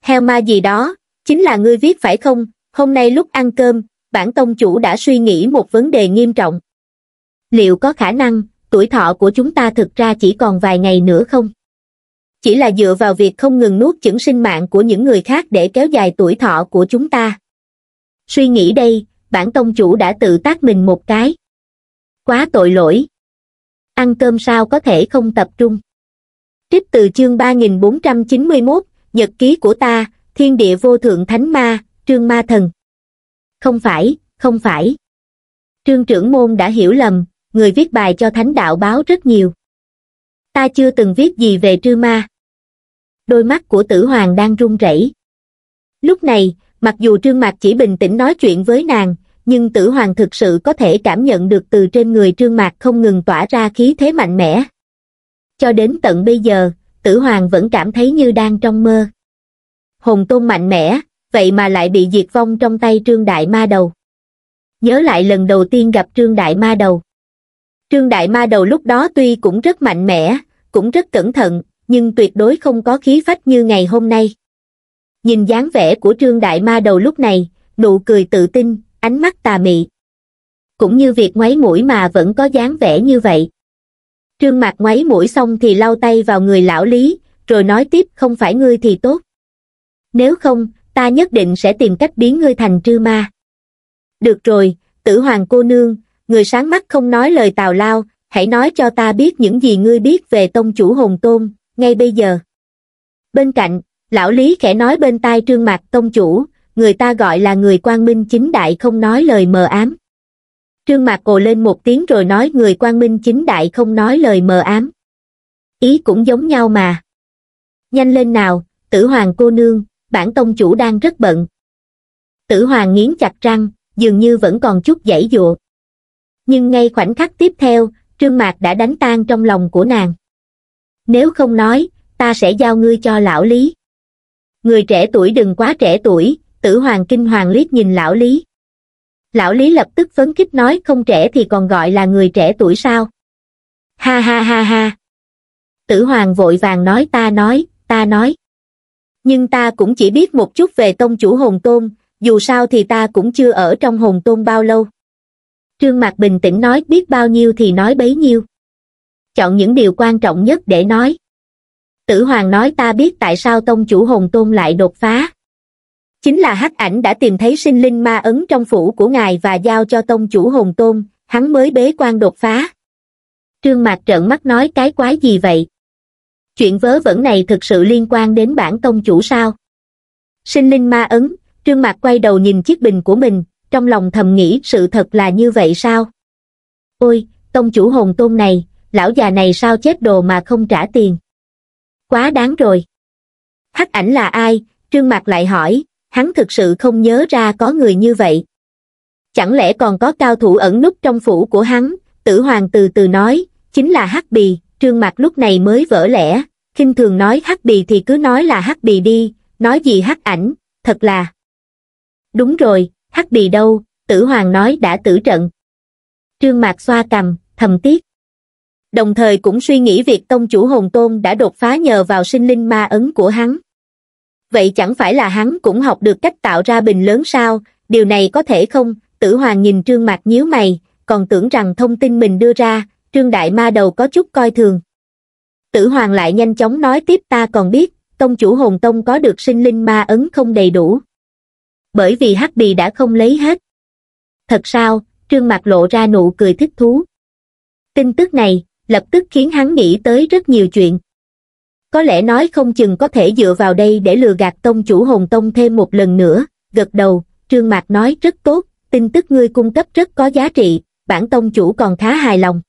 Heo ma gì đó, Chính là ngươi viết phải không? Hôm nay lúc ăn cơm, bản tông chủ đã suy nghĩ một vấn đề nghiêm trọng. Liệu có khả năng, tuổi thọ của chúng ta thực ra chỉ còn vài ngày nữa không? Chỉ là dựa vào việc không ngừng nuốt chửng sinh mạng của những người khác để kéo dài tuổi thọ của chúng ta. Suy nghĩ đây, bản tông chủ đã tự tác mình một cái. Quá tội lỗi. Ăn cơm sao có thể không tập trung. Trích từ chương 3491, Nhật ký của ta, thiên địa vô thượng thánh ma, trương ma thần. Không phải, không phải. Trương trưởng môn đã hiểu lầm, người viết bài cho thánh đạo báo rất nhiều. Ta chưa từng viết gì về trư ma. Đôi mắt của tử hoàng đang run rẩy. Lúc này, mặc dù trương mạc chỉ bình tĩnh nói chuyện với nàng, nhưng tử hoàng thực sự có thể cảm nhận được từ trên người trương mạc không ngừng tỏa ra khí thế mạnh mẽ. Cho đến tận bây giờ, tử hoàng vẫn cảm thấy như đang trong mơ hồn tôn mạnh mẽ, vậy mà lại bị diệt vong trong tay Trương Đại Ma Đầu. Nhớ lại lần đầu tiên gặp Trương Đại Ma Đầu. Trương Đại Ma Đầu lúc đó tuy cũng rất mạnh mẽ, cũng rất cẩn thận, nhưng tuyệt đối không có khí phách như ngày hôm nay. Nhìn dáng vẻ của Trương Đại Ma Đầu lúc này, nụ cười tự tin, ánh mắt tà mị. Cũng như việc ngoáy mũi mà vẫn có dáng vẻ như vậy. Trương Mạc ngoáy mũi xong thì lau tay vào người lão Lý, rồi nói tiếp không phải ngươi thì tốt nếu không, ta nhất định sẽ tìm cách biến ngươi thành trư ma. Được rồi, tử hoàng cô nương, người sáng mắt không nói lời tào lao, hãy nói cho ta biết những gì ngươi biết về tông chủ hồn tôn, ngay bây giờ. Bên cạnh, lão lý khẽ nói bên tai trương mạc tông chủ, người ta gọi là người quang minh chính đại không nói lời mờ ám. Trương mạc cồ lên một tiếng rồi nói người quang minh chính đại không nói lời mờ ám. Ý cũng giống nhau mà. Nhanh lên nào, tử hoàng cô nương, bản tông chủ đang rất bận. Tử hoàng nghiến chặt răng, dường như vẫn còn chút dãy dụa. Nhưng ngay khoảnh khắc tiếp theo, trương mạc đã đánh tan trong lòng của nàng. Nếu không nói, ta sẽ giao ngươi cho lão lý. Người trẻ tuổi đừng quá trẻ tuổi, tử hoàng kinh hoàng liếc nhìn lão lý. Lão lý lập tức phấn khích nói không trẻ thì còn gọi là người trẻ tuổi sao. Ha ha ha ha. Tử hoàng vội vàng nói ta nói, ta nói nhưng ta cũng chỉ biết một chút về tông chủ hồn tôn dù sao thì ta cũng chưa ở trong hồn tôn bao lâu trương mạc bình tĩnh nói biết bao nhiêu thì nói bấy nhiêu chọn những điều quan trọng nhất để nói tử hoàng nói ta biết tại sao tông chủ hồn tôn lại đột phá chính là hắc ảnh đã tìm thấy sinh linh ma ấn trong phủ của ngài và giao cho tông chủ hồn tôn hắn mới bế quan đột phá trương mạc trợn mắt nói cái quái gì vậy chuyện vớ vẩn này thực sự liên quan đến bản tông chủ sao sinh linh ma ấn trương mạc quay đầu nhìn chiếc bình của mình trong lòng thầm nghĩ sự thật là như vậy sao ôi tông chủ hồn tôn này lão già này sao chết đồ mà không trả tiền quá đáng rồi hắc ảnh là ai trương mạc lại hỏi hắn thực sự không nhớ ra có người như vậy chẳng lẽ còn có cao thủ ẩn núp trong phủ của hắn tử hoàng từ từ nói chính là hắc bì trương mặt lúc này mới vỡ lẽ, khinh thường nói hắc bì thì cứ nói là hắc bì đi, nói gì hắc ảnh, thật là. Đúng rồi, hắc bì đâu, tử hoàng nói đã tử trận. Trương Mạc xoa cầm, thầm tiếc. Đồng thời cũng suy nghĩ việc tông chủ Hồn Tôn đã đột phá nhờ vào sinh linh ma ấn của hắn. Vậy chẳng phải là hắn cũng học được cách tạo ra bình lớn sao, điều này có thể không? Tử Hoàng nhìn Trương Mạc nhíu mày, còn tưởng rằng thông tin mình đưa ra, Trương Đại Ma đầu có chút coi thường. Tử Hoàng lại nhanh chóng nói tiếp ta còn biết, tông chủ Hồn Tông có được sinh linh ma ấn không đầy đủ. Bởi vì hắc bì đã không lấy hết. Thật sao, Trương Mạc lộ ra nụ cười thích thú. Tin tức này, lập tức khiến hắn nghĩ tới rất nhiều chuyện. Có lẽ nói không chừng có thể dựa vào đây để lừa gạt tông chủ Hồn Tông thêm một lần nữa, gật đầu, Trương Mạc nói rất tốt, tin tức ngươi cung cấp rất có giá trị, bản tông chủ còn khá hài lòng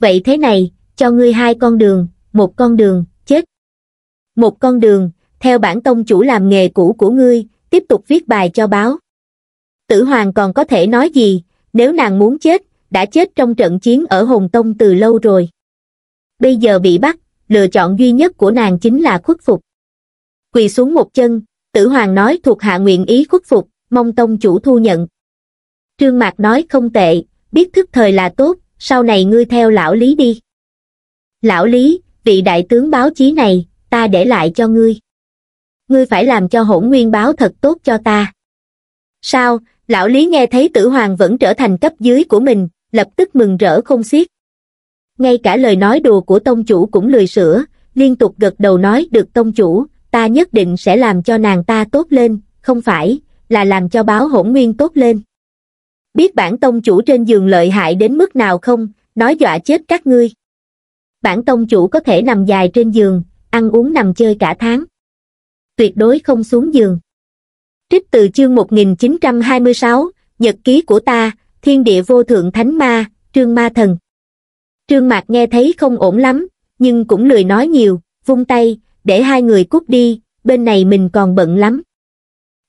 vậy thế này cho ngươi hai con đường một con đường chết một con đường theo bản tông chủ làm nghề cũ của ngươi tiếp tục viết bài cho báo tử hoàng còn có thể nói gì nếu nàng muốn chết đã chết trong trận chiến ở hồng tông từ lâu rồi bây giờ bị bắt lựa chọn duy nhất của nàng chính là khuất phục quỳ xuống một chân tử hoàng nói thuộc hạ nguyện ý khuất phục mong tông chủ thu nhận trương mạc nói không tệ biết thức thời là tốt sau này ngươi theo lão lý đi. Lão lý, vị đại tướng báo chí này, ta để lại cho ngươi. Ngươi phải làm cho hỗn nguyên báo thật tốt cho ta. Sao, lão lý nghe thấy tử hoàng vẫn trở thành cấp dưới của mình, lập tức mừng rỡ không xiết. Ngay cả lời nói đùa của tông chủ cũng lười sửa, liên tục gật đầu nói được tông chủ, ta nhất định sẽ làm cho nàng ta tốt lên, không phải, là làm cho báo hỗn nguyên tốt lên biết bản tông chủ trên giường lợi hại đến mức nào không, nói dọa chết các ngươi. Bản tông chủ có thể nằm dài trên giường, ăn uống nằm chơi cả tháng. Tuyệt đối không xuống giường. Trích từ chương 1926, Nhật ký của ta, Thiên địa vô thượng thánh ma, Trương Ma Thần. Trương Mạc nghe thấy không ổn lắm, nhưng cũng lười nói nhiều, vung tay, để hai người cút đi, bên này mình còn bận lắm.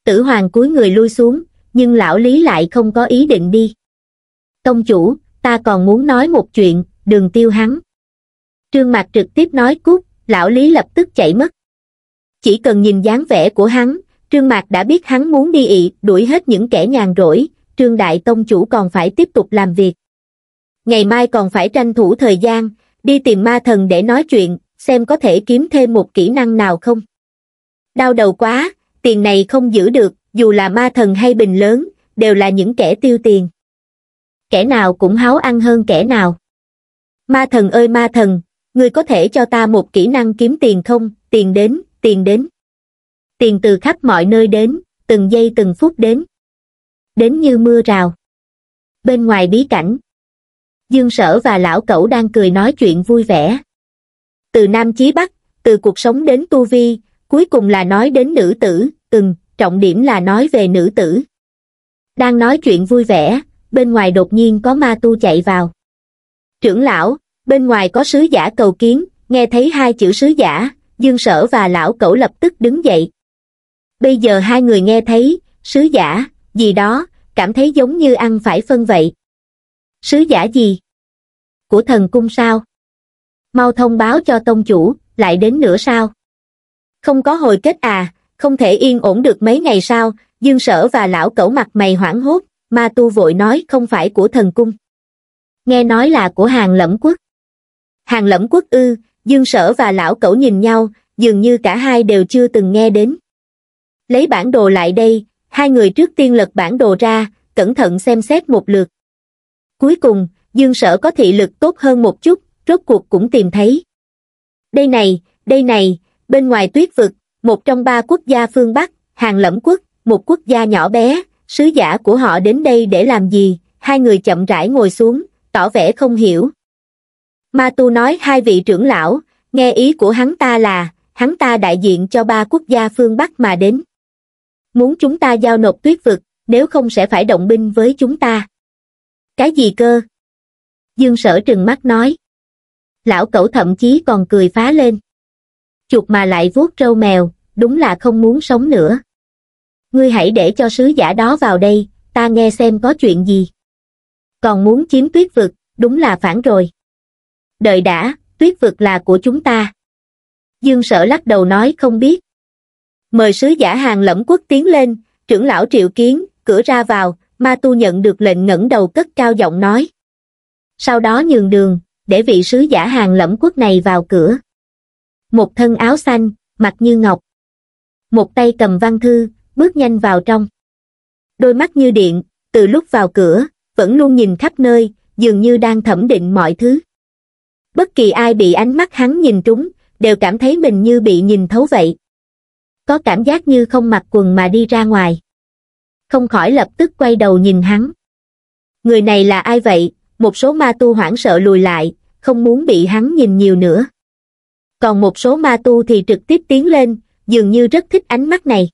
Tử Hoàng cúi người lui xuống, nhưng lão lý lại không có ý định đi. Tông chủ, ta còn muốn nói một chuyện, đừng tiêu hắn. Trương Mạc trực tiếp nói cút, lão lý lập tức chạy mất. Chỉ cần nhìn dáng vẻ của hắn, Trương Mạc đã biết hắn muốn đi ị, đuổi hết những kẻ nhàn rỗi, Trương Đại Tông chủ còn phải tiếp tục làm việc. Ngày mai còn phải tranh thủ thời gian, đi tìm ma thần để nói chuyện, xem có thể kiếm thêm một kỹ năng nào không. Đau đầu quá, tiền này không giữ được, dù là ma thần hay bình lớn, đều là những kẻ tiêu tiền. Kẻ nào cũng háo ăn hơn kẻ nào. Ma thần ơi ma thần, ngươi có thể cho ta một kỹ năng kiếm tiền không? Tiền đến, tiền đến. Tiền từ khắp mọi nơi đến, từng giây từng phút đến. Đến như mưa rào. Bên ngoài bí cảnh. Dương sở và lão cẩu đang cười nói chuyện vui vẻ. Từ Nam Chí Bắc, từ cuộc sống đến Tu Vi, cuối cùng là nói đến nữ tử, từng, trọng điểm là nói về nữ tử. Đang nói chuyện vui vẻ, bên ngoài đột nhiên có ma tu chạy vào. Trưởng lão, bên ngoài có sứ giả cầu kiến, nghe thấy hai chữ sứ giả, dương sở và lão cẩu lập tức đứng dậy. Bây giờ hai người nghe thấy, sứ giả, gì đó, cảm thấy giống như ăn phải phân vậy. Sứ giả gì? Của thần cung sao? Mau thông báo cho tông chủ, lại đến nữa sao? Không có hồi kết à, không thể yên ổn được mấy ngày sau dương sở và lão cẩu mặt mày hoảng hốt ma tu vội nói không phải của thần cung nghe nói là của hàng lẫm quốc hàng lẫm quốc ư dương sở và lão cẩu nhìn nhau dường như cả hai đều chưa từng nghe đến lấy bản đồ lại đây hai người trước tiên lật bản đồ ra cẩn thận xem xét một lượt cuối cùng dương sở có thị lực tốt hơn một chút rốt cuộc cũng tìm thấy đây này đây này bên ngoài tuyết vực một trong ba quốc gia phương Bắc, hàng lẫm quốc, một quốc gia nhỏ bé, sứ giả của họ đến đây để làm gì, hai người chậm rãi ngồi xuống, tỏ vẻ không hiểu. Ma Tu nói hai vị trưởng lão, nghe ý của hắn ta là, hắn ta đại diện cho ba quốc gia phương Bắc mà đến. Muốn chúng ta giao nộp tuyết vực, nếu không sẽ phải động binh với chúng ta. Cái gì cơ? Dương sở trừng mắt nói. Lão cẩu thậm chí còn cười phá lên chuột mà lại vuốt trâu mèo, đúng là không muốn sống nữa. Ngươi hãy để cho sứ giả đó vào đây, ta nghe xem có chuyện gì. Còn muốn chiếm tuyết vực, đúng là phản rồi. Đợi đã, tuyết vực là của chúng ta. Dương sở lắc đầu nói không biết. Mời sứ giả hàng lẫm quốc tiến lên, trưởng lão triệu kiến, cửa ra vào, ma tu nhận được lệnh ngẩng đầu cất cao giọng nói. Sau đó nhường đường, để vị sứ giả hàng lẫm quốc này vào cửa một thân áo xanh, mặt như ngọc. Một tay cầm văn thư, bước nhanh vào trong. Đôi mắt như điện, từ lúc vào cửa, vẫn luôn nhìn khắp nơi, dường như đang thẩm định mọi thứ. Bất kỳ ai bị ánh mắt hắn nhìn trúng, đều cảm thấy mình như bị nhìn thấu vậy. Có cảm giác như không mặc quần mà đi ra ngoài. Không khỏi lập tức quay đầu nhìn hắn. Người này là ai vậy? Một số ma tu hoảng sợ lùi lại, không muốn bị hắn nhìn nhiều nữa còn một số ma tu thì trực tiếp tiến lên dường như rất thích ánh mắt này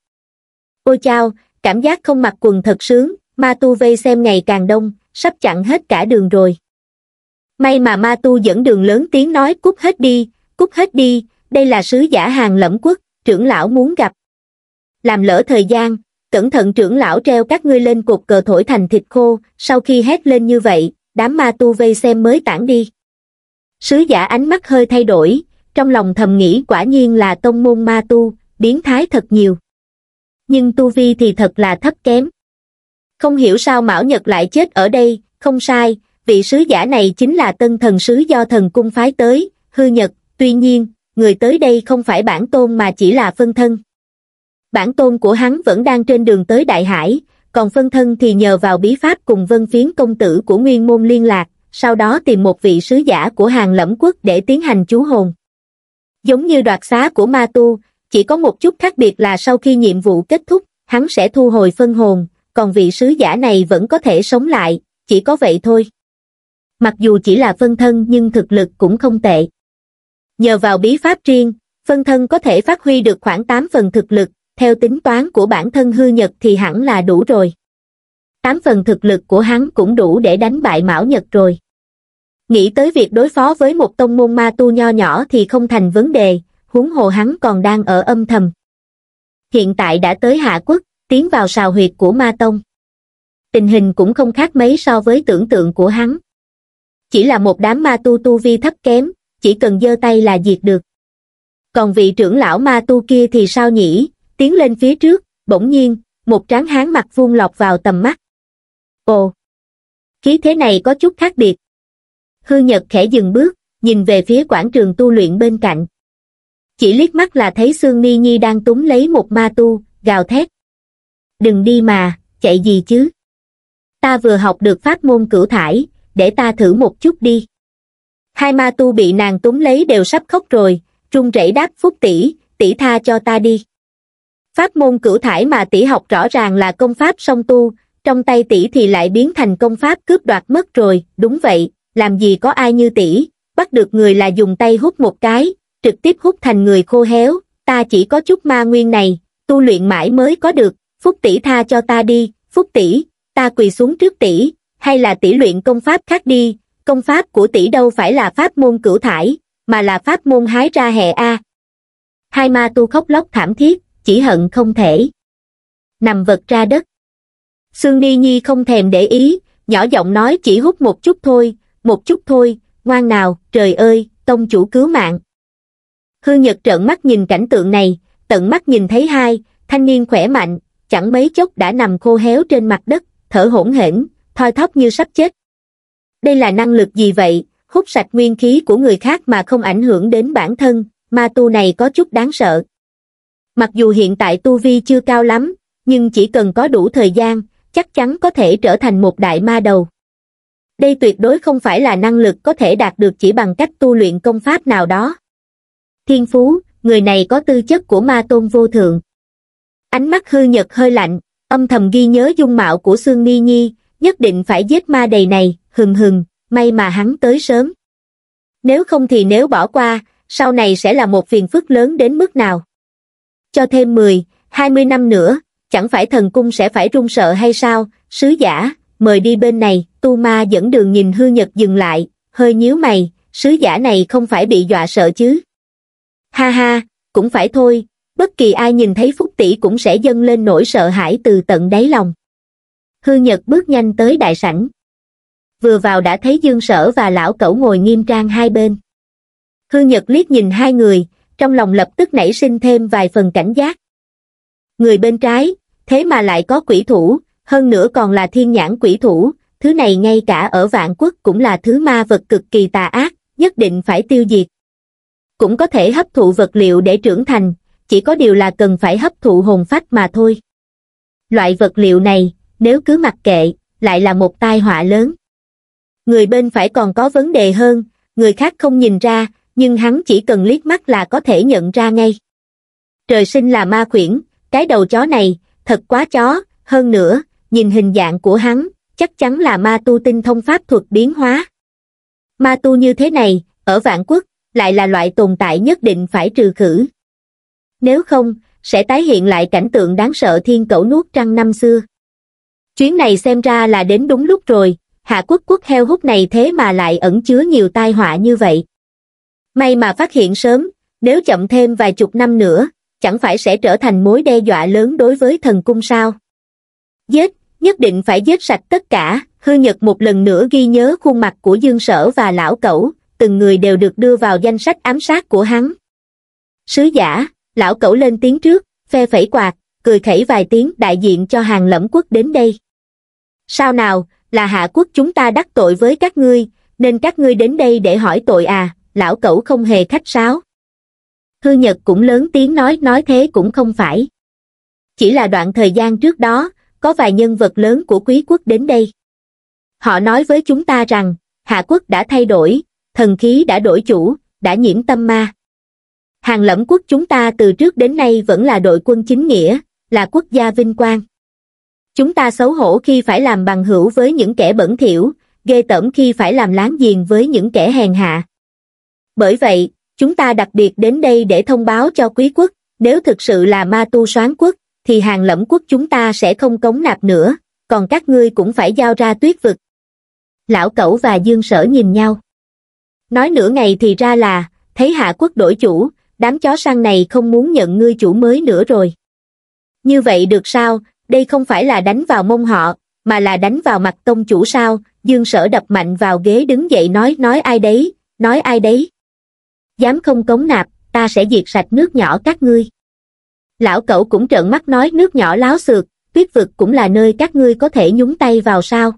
ôi chao cảm giác không mặc quần thật sướng ma tu vây xem ngày càng đông sắp chặn hết cả đường rồi may mà ma tu dẫn đường lớn tiếng nói cút hết đi cút hết đi đây là sứ giả hàng lẫm quốc trưởng lão muốn gặp làm lỡ thời gian cẩn thận trưởng lão treo các ngươi lên cột cờ thổi thành thịt khô sau khi hét lên như vậy đám ma tu vây xem mới tản đi sứ giả ánh mắt hơi thay đổi trong lòng thầm nghĩ quả nhiên là tông môn ma tu, biến thái thật nhiều. Nhưng tu vi thì thật là thấp kém. Không hiểu sao Mão Nhật lại chết ở đây, không sai, vị sứ giả này chính là tân thần sứ do thần cung phái tới, hư Nhật, tuy nhiên, người tới đây không phải bản tôn mà chỉ là phân thân. Bản tôn của hắn vẫn đang trên đường tới Đại Hải, còn phân thân thì nhờ vào bí pháp cùng vân phiến công tử của nguyên môn liên lạc, sau đó tìm một vị sứ giả của hàng lẫm quốc để tiến hành chú hồn giống như đoạt xá của ma tu chỉ có một chút khác biệt là sau khi nhiệm vụ kết thúc hắn sẽ thu hồi phân hồn còn vị sứ giả này vẫn có thể sống lại chỉ có vậy thôi mặc dù chỉ là phân thân nhưng thực lực cũng không tệ nhờ vào bí pháp riêng phân thân có thể phát huy được khoảng 8 phần thực lực theo tính toán của bản thân hư nhật thì hẳn là đủ rồi 8 phần thực lực của hắn cũng đủ để đánh bại mão nhật rồi nghĩ tới việc đối phó với một tông môn ma tu nho nhỏ thì không thành vấn đề huống hồ hắn còn đang ở âm thầm hiện tại đã tới hạ quốc tiến vào sào huyệt của ma tông tình hình cũng không khác mấy so với tưởng tượng của hắn chỉ là một đám ma tu tu vi thấp kém chỉ cần giơ tay là diệt được còn vị trưởng lão ma tu kia thì sao nhỉ tiến lên phía trước bỗng nhiên một tráng hán mặt vuông lọc vào tầm mắt ồ khí thế này có chút khác biệt hư nhật khẽ dừng bước, nhìn về phía quảng trường tu luyện bên cạnh. Chỉ liếc mắt là thấy Sương Ni Nhi đang túng lấy một ma tu, gào thét. Đừng đi mà, chạy gì chứ? Ta vừa học được pháp môn cửu thải, để ta thử một chút đi. Hai ma tu bị nàng túng lấy đều sắp khóc rồi, trung rẩy đáp phúc tỷ, tỷ tha cho ta đi. Pháp môn cửu thải mà tỷ học rõ ràng là công pháp song tu, trong tay tỷ thì lại biến thành công pháp cướp đoạt mất rồi, đúng vậy, làm gì có ai như tỷ, bắt được người là dùng tay hút một cái, trực tiếp hút thành người khô héo, ta chỉ có chút ma nguyên này, tu luyện mãi mới có được, phúc tỷ tha cho ta đi, phúc tỷ, ta quỳ xuống trước tỷ, hay là tỷ luyện công pháp khác đi, công pháp của tỷ đâu phải là pháp môn cửu thải, mà là pháp môn hái ra hè a. Hai ma tu khóc lóc thảm thiết, chỉ hận không thể. Nằm vật ra đất. Sương Ni Nhi không thèm để ý, nhỏ giọng nói chỉ hút một chút thôi, một chút thôi, ngoan nào, trời ơi, tông chủ cứu mạng. Hư Nhật trợn mắt nhìn cảnh tượng này, tận mắt nhìn thấy hai, thanh niên khỏe mạnh, chẳng mấy chốc đã nằm khô héo trên mặt đất, thở hổn hển, thoi thóp như sắp chết. Đây là năng lực gì vậy, hút sạch nguyên khí của người khác mà không ảnh hưởng đến bản thân, ma tu này có chút đáng sợ. Mặc dù hiện tại tu vi chưa cao lắm, nhưng chỉ cần có đủ thời gian, chắc chắn có thể trở thành một đại ma đầu đây tuyệt đối không phải là năng lực có thể đạt được chỉ bằng cách tu luyện công pháp nào đó. Thiên phú, người này có tư chất của ma tôn vô thượng. Ánh mắt hư nhật hơi lạnh, âm thầm ghi nhớ dung mạo của Sương Ni Nhi, nhất định phải giết ma đầy này, hừng hừng, may mà hắn tới sớm. Nếu không thì nếu bỏ qua, sau này sẽ là một phiền phức lớn đến mức nào. Cho thêm 10, 20 năm nữa, chẳng phải thần cung sẽ phải run sợ hay sao, sứ giả, mời đi bên này, tu ma dẫn đường nhìn hư nhật dừng lại, hơi nhíu mày, sứ giả này không phải bị dọa sợ chứ. Ha ha, cũng phải thôi, bất kỳ ai nhìn thấy phúc tỷ cũng sẽ dâng lên nỗi sợ hãi từ tận đáy lòng. Hư Nhật bước nhanh tới đại sảnh. Vừa vào đã thấy Dương Sở và Lão Cẩu ngồi nghiêm trang hai bên. Hư Nhật liếc nhìn hai người, trong lòng lập tức nảy sinh thêm vài phần cảnh giác. Người bên trái, thế mà lại có quỷ thủ, hơn nữa còn là thiên nhãn quỷ thủ, thứ này ngay cả ở vạn quốc cũng là thứ ma vật cực kỳ tà ác, nhất định phải tiêu diệt. Cũng có thể hấp thụ vật liệu để trưởng thành, chỉ có điều là cần phải hấp thụ hồn phách mà thôi. Loại vật liệu này, nếu cứ mặc kệ, lại là một tai họa lớn. Người bên phải còn có vấn đề hơn, người khác không nhìn ra, nhưng hắn chỉ cần liếc mắt là có thể nhận ra ngay. Trời sinh là ma khuyển, cái đầu chó này, thật quá chó, hơn nữa, nhìn hình dạng của hắn chắc chắn là ma tu tinh thông pháp thuật biến hóa ma tu như thế này ở vạn quốc lại là loại tồn tại nhất định phải trừ khử nếu không sẽ tái hiện lại cảnh tượng đáng sợ thiên cẩu nuốt trăng năm xưa chuyến này xem ra là đến đúng lúc rồi hạ quốc quốc heo hút này thế mà lại ẩn chứa nhiều tai họa như vậy may mà phát hiện sớm nếu chậm thêm vài chục năm nữa chẳng phải sẽ trở thành mối đe dọa lớn đối với thần cung sao giết nhất định phải giết sạch tất cả hư nhật một lần nữa ghi nhớ khuôn mặt của dương sở và lão cẩu từng người đều được đưa vào danh sách ám sát của hắn sứ giả lão cẩu lên tiếng trước phe phẩy quạt cười khẩy vài tiếng đại diện cho hàng lẫm quốc đến đây sao nào là hạ quốc chúng ta đắc tội với các ngươi nên các ngươi đến đây để hỏi tội à lão cẩu không hề khách sáo hư nhật cũng lớn tiếng nói nói thế cũng không phải chỉ là đoạn thời gian trước đó có vài nhân vật lớn của quý quốc đến đây. Họ nói với chúng ta rằng, Hạ quốc đã thay đổi, thần khí đã đổi chủ, đã nhiễm tâm ma. Hàng lẫm quốc chúng ta từ trước đến nay vẫn là đội quân chính nghĩa, là quốc gia vinh quang. Chúng ta xấu hổ khi phải làm bằng hữu với những kẻ bẩn thỉu, ghê tởm khi phải làm láng giềng với những kẻ hèn hạ. Bởi vậy, chúng ta đặc biệt đến đây để thông báo cho quý quốc, nếu thực sự là ma tu soán quốc, thì hàng lẫm quốc chúng ta sẽ không cống nạp nữa, còn các ngươi cũng phải giao ra tuyết vực. Lão Cẩu và Dương Sở nhìn nhau. Nói nửa ngày thì ra là, thấy hạ quốc đổi chủ, đám chó săn này không muốn nhận ngươi chủ mới nữa rồi. Như vậy được sao, đây không phải là đánh vào mông họ, mà là đánh vào mặt tông chủ sao, Dương Sở đập mạnh vào ghế đứng dậy nói nói ai đấy, nói ai đấy. Dám không cống nạp, ta sẽ diệt sạch nước nhỏ các ngươi. Lão cẩu cũng trợn mắt nói nước nhỏ láo xược, tuyết vực cũng là nơi các ngươi có thể nhúng tay vào sao.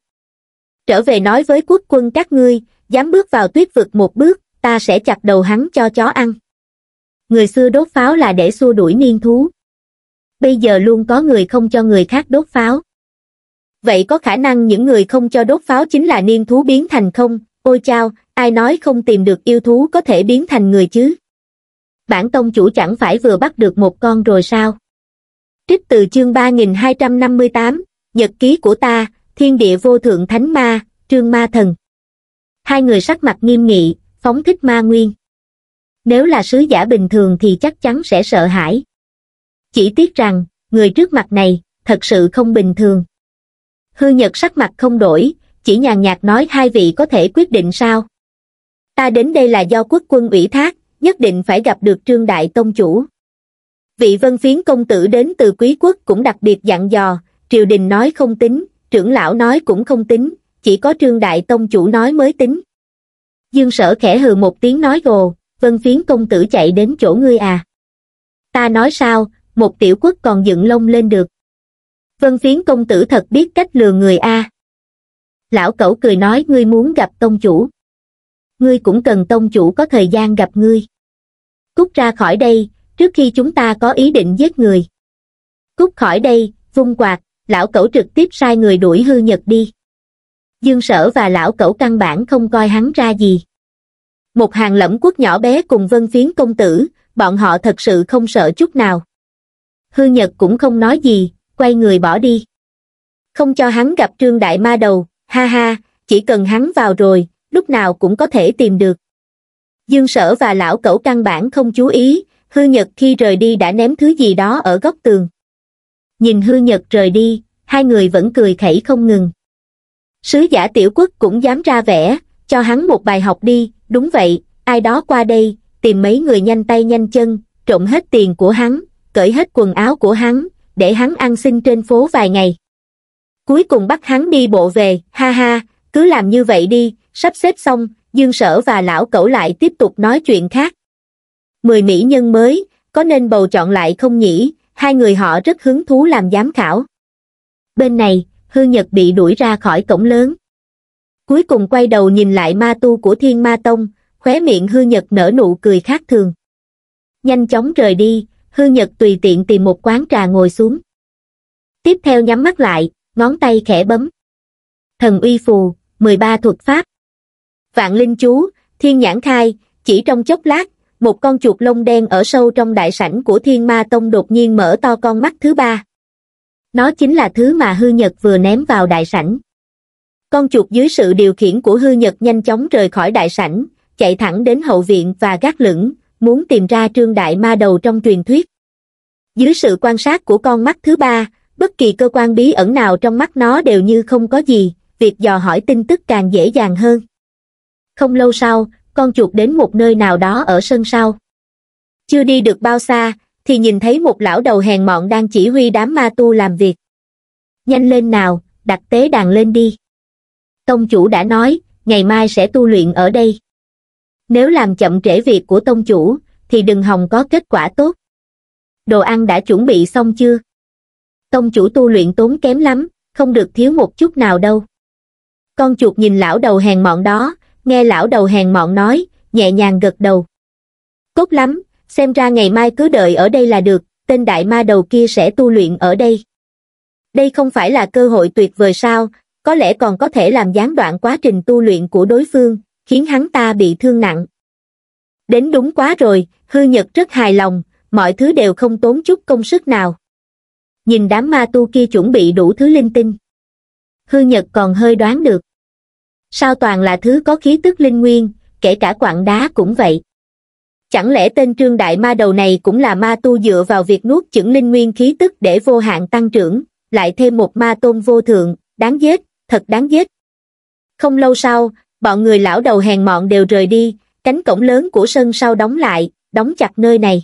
Trở về nói với quốc quân các ngươi, dám bước vào tuyết vực một bước, ta sẽ chặt đầu hắn cho chó ăn. Người xưa đốt pháo là để xua đuổi niên thú. Bây giờ luôn có người không cho người khác đốt pháo. Vậy có khả năng những người không cho đốt pháo chính là niên thú biến thành không? Ôi chao, ai nói không tìm được yêu thú có thể biến thành người chứ? bản tông chủ chẳng phải vừa bắt được một con rồi sao? Trích từ chương 3258, Nhật ký của ta, Thiên địa vô thượng thánh ma, trương ma thần. Hai người sắc mặt nghiêm nghị, phóng thích ma nguyên. Nếu là sứ giả bình thường thì chắc chắn sẽ sợ hãi. Chỉ tiếc rằng, người trước mặt này, thật sự không bình thường. Hư Nhật sắc mặt không đổi, chỉ nhàn nhạt nói hai vị có thể quyết định sao. Ta đến đây là do quốc quân ủy thác, nhất định phải gặp được trương đại tông chủ. Vị vân phiến công tử đến từ quý quốc cũng đặc biệt dặn dò, triều đình nói không tính, trưởng lão nói cũng không tính, chỉ có trương đại tông chủ nói mới tính. Dương sở khẽ hừ một tiếng nói gồ, vân phiến công tử chạy đến chỗ ngươi à. Ta nói sao, một tiểu quốc còn dựng lông lên được. Vân phiến công tử thật biết cách lừa người a. Lão cẩu cười nói ngươi muốn gặp tông chủ ngươi cũng cần tông chủ có thời gian gặp ngươi cút ra khỏi đây trước khi chúng ta có ý định giết người cút khỏi đây vung quạt lão cẩu trực tiếp sai người đuổi hư nhật đi dương sở và lão cẩu căn bản không coi hắn ra gì một hàng lẫm quốc nhỏ bé cùng vân phiến công tử bọn họ thật sự không sợ chút nào hư nhật cũng không nói gì quay người bỏ đi không cho hắn gặp trương đại ma đầu ha ha chỉ cần hắn vào rồi lúc nào cũng có thể tìm được. Dương sở và lão cẩu căn bản không chú ý, hư nhật khi rời đi đã ném thứ gì đó ở góc tường. Nhìn hư nhật rời đi, hai người vẫn cười khẩy không ngừng. Sứ giả tiểu quốc cũng dám ra vẻ, cho hắn một bài học đi, đúng vậy, ai đó qua đây, tìm mấy người nhanh tay nhanh chân, trộm hết tiền của hắn, cởi hết quần áo của hắn, để hắn ăn xin trên phố vài ngày. Cuối cùng bắt hắn đi bộ về, ha ha, cứ làm như vậy đi, sắp xếp xong dương sở và lão cẩu lại tiếp tục nói chuyện khác mười mỹ nhân mới có nên bầu chọn lại không nhỉ hai người họ rất hứng thú làm giám khảo bên này hư nhật bị đuổi ra khỏi cổng lớn cuối cùng quay đầu nhìn lại ma tu của thiên ma tông khóe miệng hư nhật nở nụ cười khác thường nhanh chóng rời đi hư nhật tùy tiện tìm một quán trà ngồi xuống tiếp theo nhắm mắt lại ngón tay khẽ bấm thần uy phù 13 thuật pháp vạn linh chú, thiên nhãn khai, chỉ trong chốc lát, một con chuột lông đen ở sâu trong đại sảnh của thiên ma tông đột nhiên mở to con mắt thứ ba. Nó chính là thứ mà hư nhật vừa ném vào đại sảnh. Con chuột dưới sự điều khiển của hư nhật nhanh chóng rời khỏi đại sảnh, chạy thẳng đến hậu viện và gác lửng, muốn tìm ra trương đại ma đầu trong truyền thuyết. Dưới sự quan sát của con mắt thứ ba, bất kỳ cơ quan bí ẩn nào trong mắt nó đều như không có gì, việc dò hỏi tin tức càng dễ dàng hơn không lâu sau, con chuột đến một nơi nào đó ở sân sau. Chưa đi được bao xa, thì nhìn thấy một lão đầu hèn mọn đang chỉ huy đám ma tu làm việc. Nhanh lên nào, đặt tế đàn lên đi. Tông chủ đã nói, ngày mai sẽ tu luyện ở đây. Nếu làm chậm trễ việc của tông chủ, thì đừng hòng có kết quả tốt. Đồ ăn đã chuẩn bị xong chưa? Tông chủ tu luyện tốn kém lắm, không được thiếu một chút nào đâu. Con chuột nhìn lão đầu hèn mọn đó, nghe lão đầu hèn mọn nói, nhẹ nhàng gật đầu. cốt lắm, xem ra ngày mai cứ đợi ở đây là được, tên đại ma đầu kia sẽ tu luyện ở đây. Đây không phải là cơ hội tuyệt vời sao, có lẽ còn có thể làm gián đoạn quá trình tu luyện của đối phương, khiến hắn ta bị thương nặng. Đến đúng quá rồi, hư nhật rất hài lòng, mọi thứ đều không tốn chút công sức nào. Nhìn đám ma tu kia chuẩn bị đủ thứ linh tinh. Hư nhật còn hơi đoán được sao toàn là thứ có khí tức linh nguyên kể cả quặng đá cũng vậy chẳng lẽ tên trương đại ma đầu này cũng là ma tu dựa vào việc nuốt chửng linh nguyên khí tức để vô hạn tăng trưởng lại thêm một ma tôn vô thượng đáng giết thật đáng giết không lâu sau bọn người lão đầu hèn mọn đều rời đi cánh cổng lớn của sân sau đóng lại đóng chặt nơi này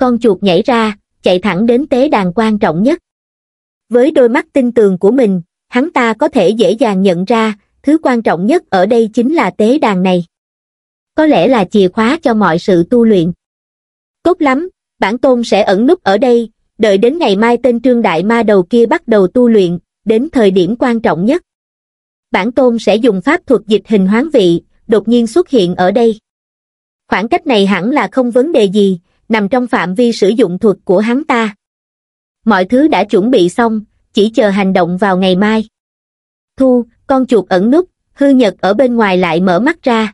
con chuột nhảy ra chạy thẳng đến tế đàn quan trọng nhất với đôi mắt tinh tường của mình hắn ta có thể dễ dàng nhận ra thứ quan trọng nhất ở đây chính là tế đàn này. Có lẽ là chìa khóa cho mọi sự tu luyện. Tốt lắm, bản tôn sẽ ẩn núp ở đây, đợi đến ngày mai tên trương đại ma đầu kia bắt đầu tu luyện, đến thời điểm quan trọng nhất. Bản tôn sẽ dùng pháp thuật dịch hình hoán vị, đột nhiên xuất hiện ở đây. Khoảng cách này hẳn là không vấn đề gì, nằm trong phạm vi sử dụng thuật của hắn ta. Mọi thứ đã chuẩn bị xong, chỉ chờ hành động vào ngày mai. Thu, con chuột ẩn núp hư nhật ở bên ngoài lại mở mắt ra